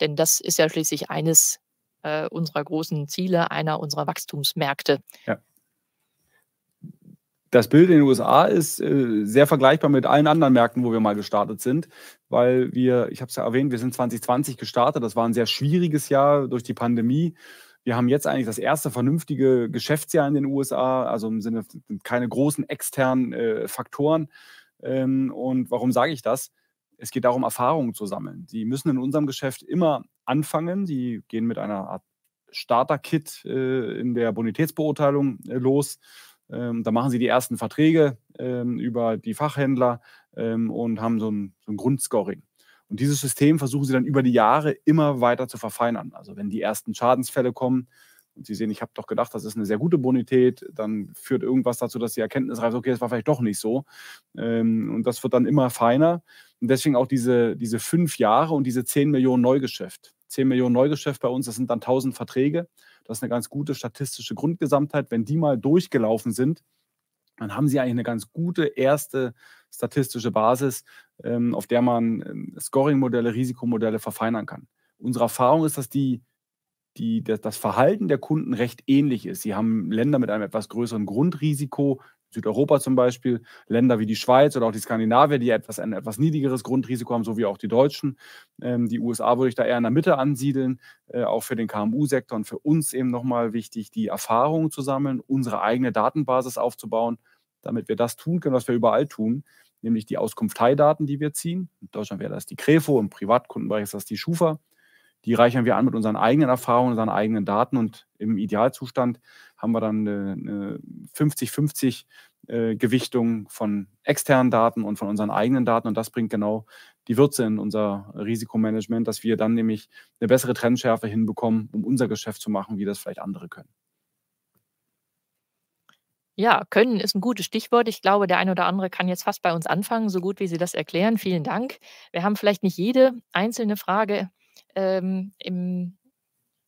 Denn das ist ja schließlich eines äh, unserer großen Ziele, einer unserer Wachstumsmärkte. Ja. Das Bild in den USA ist äh, sehr vergleichbar mit allen anderen Märkten, wo wir mal gestartet sind, weil wir, ich habe es ja erwähnt, wir sind 2020 gestartet. Das war ein sehr schwieriges Jahr durch die Pandemie. Wir haben jetzt eigentlich das erste vernünftige Geschäftsjahr in den USA, also im Sinne keine großen externen äh, Faktoren. Ähm, und warum sage ich das? Es geht darum, Erfahrungen zu sammeln. Sie müssen in unserem Geschäft immer anfangen. Sie gehen mit einer Art Starter-Kit äh, in der Bonitätsbeurteilung äh, los. Ähm, da machen sie die ersten Verträge ähm, über die Fachhändler ähm, und haben so ein, so ein Grundscoring. Und dieses System versuchen sie dann über die Jahre immer weiter zu verfeinern. Also wenn die ersten Schadensfälle kommen und sie sehen, ich habe doch gedacht, das ist eine sehr gute Bonität, dann führt irgendwas dazu, dass die Erkenntnis reift, okay, das war vielleicht doch nicht so. Ähm, und das wird dann immer feiner. Und deswegen auch diese, diese fünf Jahre und diese zehn Millionen Neugeschäft. Zehn Millionen Neugeschäft bei uns, das sind dann tausend Verträge. Das ist eine ganz gute statistische Grundgesamtheit. Wenn die mal durchgelaufen sind, dann haben sie eigentlich eine ganz gute erste statistische Basis, ähm, auf der man ähm, Scoring-Modelle, Risikomodelle verfeinern kann. Unsere Erfahrung ist, dass die, die, das Verhalten der Kunden recht ähnlich ist. Sie haben Länder mit einem etwas größeren Grundrisiko, Südeuropa zum Beispiel, Länder wie die Schweiz oder auch die Skandinavier, die etwas, ein etwas niedrigeres Grundrisiko haben, so wie auch die Deutschen. Ähm, die USA würde ich da eher in der Mitte ansiedeln, äh, auch für den KMU-Sektor und für uns eben nochmal wichtig, die Erfahrungen zu sammeln, unsere eigene Datenbasis aufzubauen, damit wir das tun können, was wir überall tun, nämlich die Auskunftei-Daten, die wir ziehen. In Deutschland wäre das die Krefo, im Privatkundenbereich ist das die Schufa. Die reichern wir an mit unseren eigenen Erfahrungen, unseren eigenen Daten und im Idealzustand haben wir dann eine 50-50 äh, Gewichtung von externen Daten und von unseren eigenen Daten und das bringt genau die Würze in unser Risikomanagement, dass wir dann nämlich eine bessere Trendschärfe hinbekommen, um unser Geschäft zu machen, wie das vielleicht andere können. Ja, können ist ein gutes Stichwort. Ich glaube, der ein oder andere kann jetzt fast bei uns anfangen, so gut wie Sie das erklären. Vielen Dank. Wir haben vielleicht nicht jede einzelne Frage ähm, im,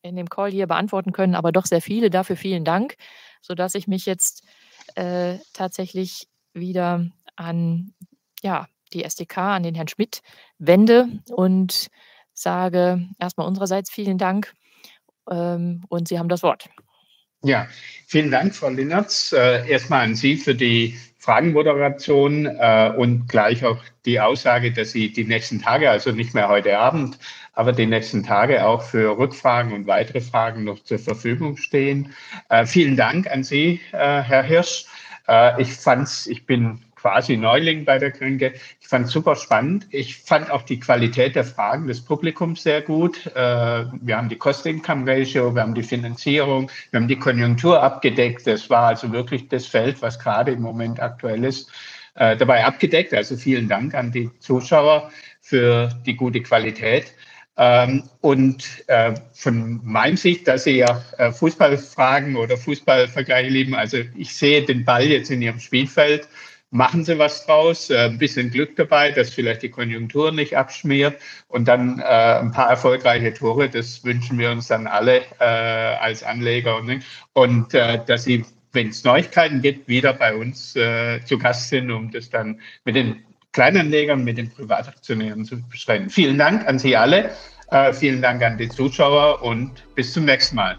in dem Call hier beantworten können, aber doch sehr viele. Dafür vielen Dank, sodass ich mich jetzt äh, tatsächlich wieder an ja, die SDK, an den Herrn Schmidt wende und sage erstmal unsererseits vielen Dank ähm, und Sie haben das Wort. Ja, vielen Dank, Frau Linnertz. Äh, erstmal an Sie für die Fragenmoderation äh, und gleich auch die Aussage, dass Sie die nächsten Tage, also nicht mehr heute Abend, aber die nächsten Tage auch für Rückfragen und weitere Fragen noch zur Verfügung stehen. Äh, vielen Dank an Sie, Herr Hirsch. Ich fand's, ich bin quasi Neuling bei der Grünke. Ich fand es super spannend. Ich fand auch die Qualität der Fragen des Publikums sehr gut. Äh, wir haben die Cost-Income-Ratio, wir haben die Finanzierung, wir haben die Konjunktur abgedeckt. Das war also wirklich das Feld, was gerade im Moment aktuell ist, äh, dabei abgedeckt. Also vielen Dank an die Zuschauer für die gute Qualität. Ähm, und äh, von meinem Sicht, dass Sie ja Fußballfragen oder Fußballvergleiche lieben, also ich sehe den Ball jetzt in Ihrem Spielfeld machen sie was draus, äh, ein bisschen Glück dabei, dass vielleicht die Konjunktur nicht abschmiert und dann äh, ein paar erfolgreiche Tore, das wünschen wir uns dann alle äh, als Anleger und, und äh, dass sie, wenn es Neuigkeiten gibt, wieder bei uns äh, zu Gast sind, um das dann mit den Kleinanlegern, mit den Privataktionären zu beschreiben. Vielen Dank an Sie alle, äh, vielen Dank an die Zuschauer und bis zum nächsten Mal.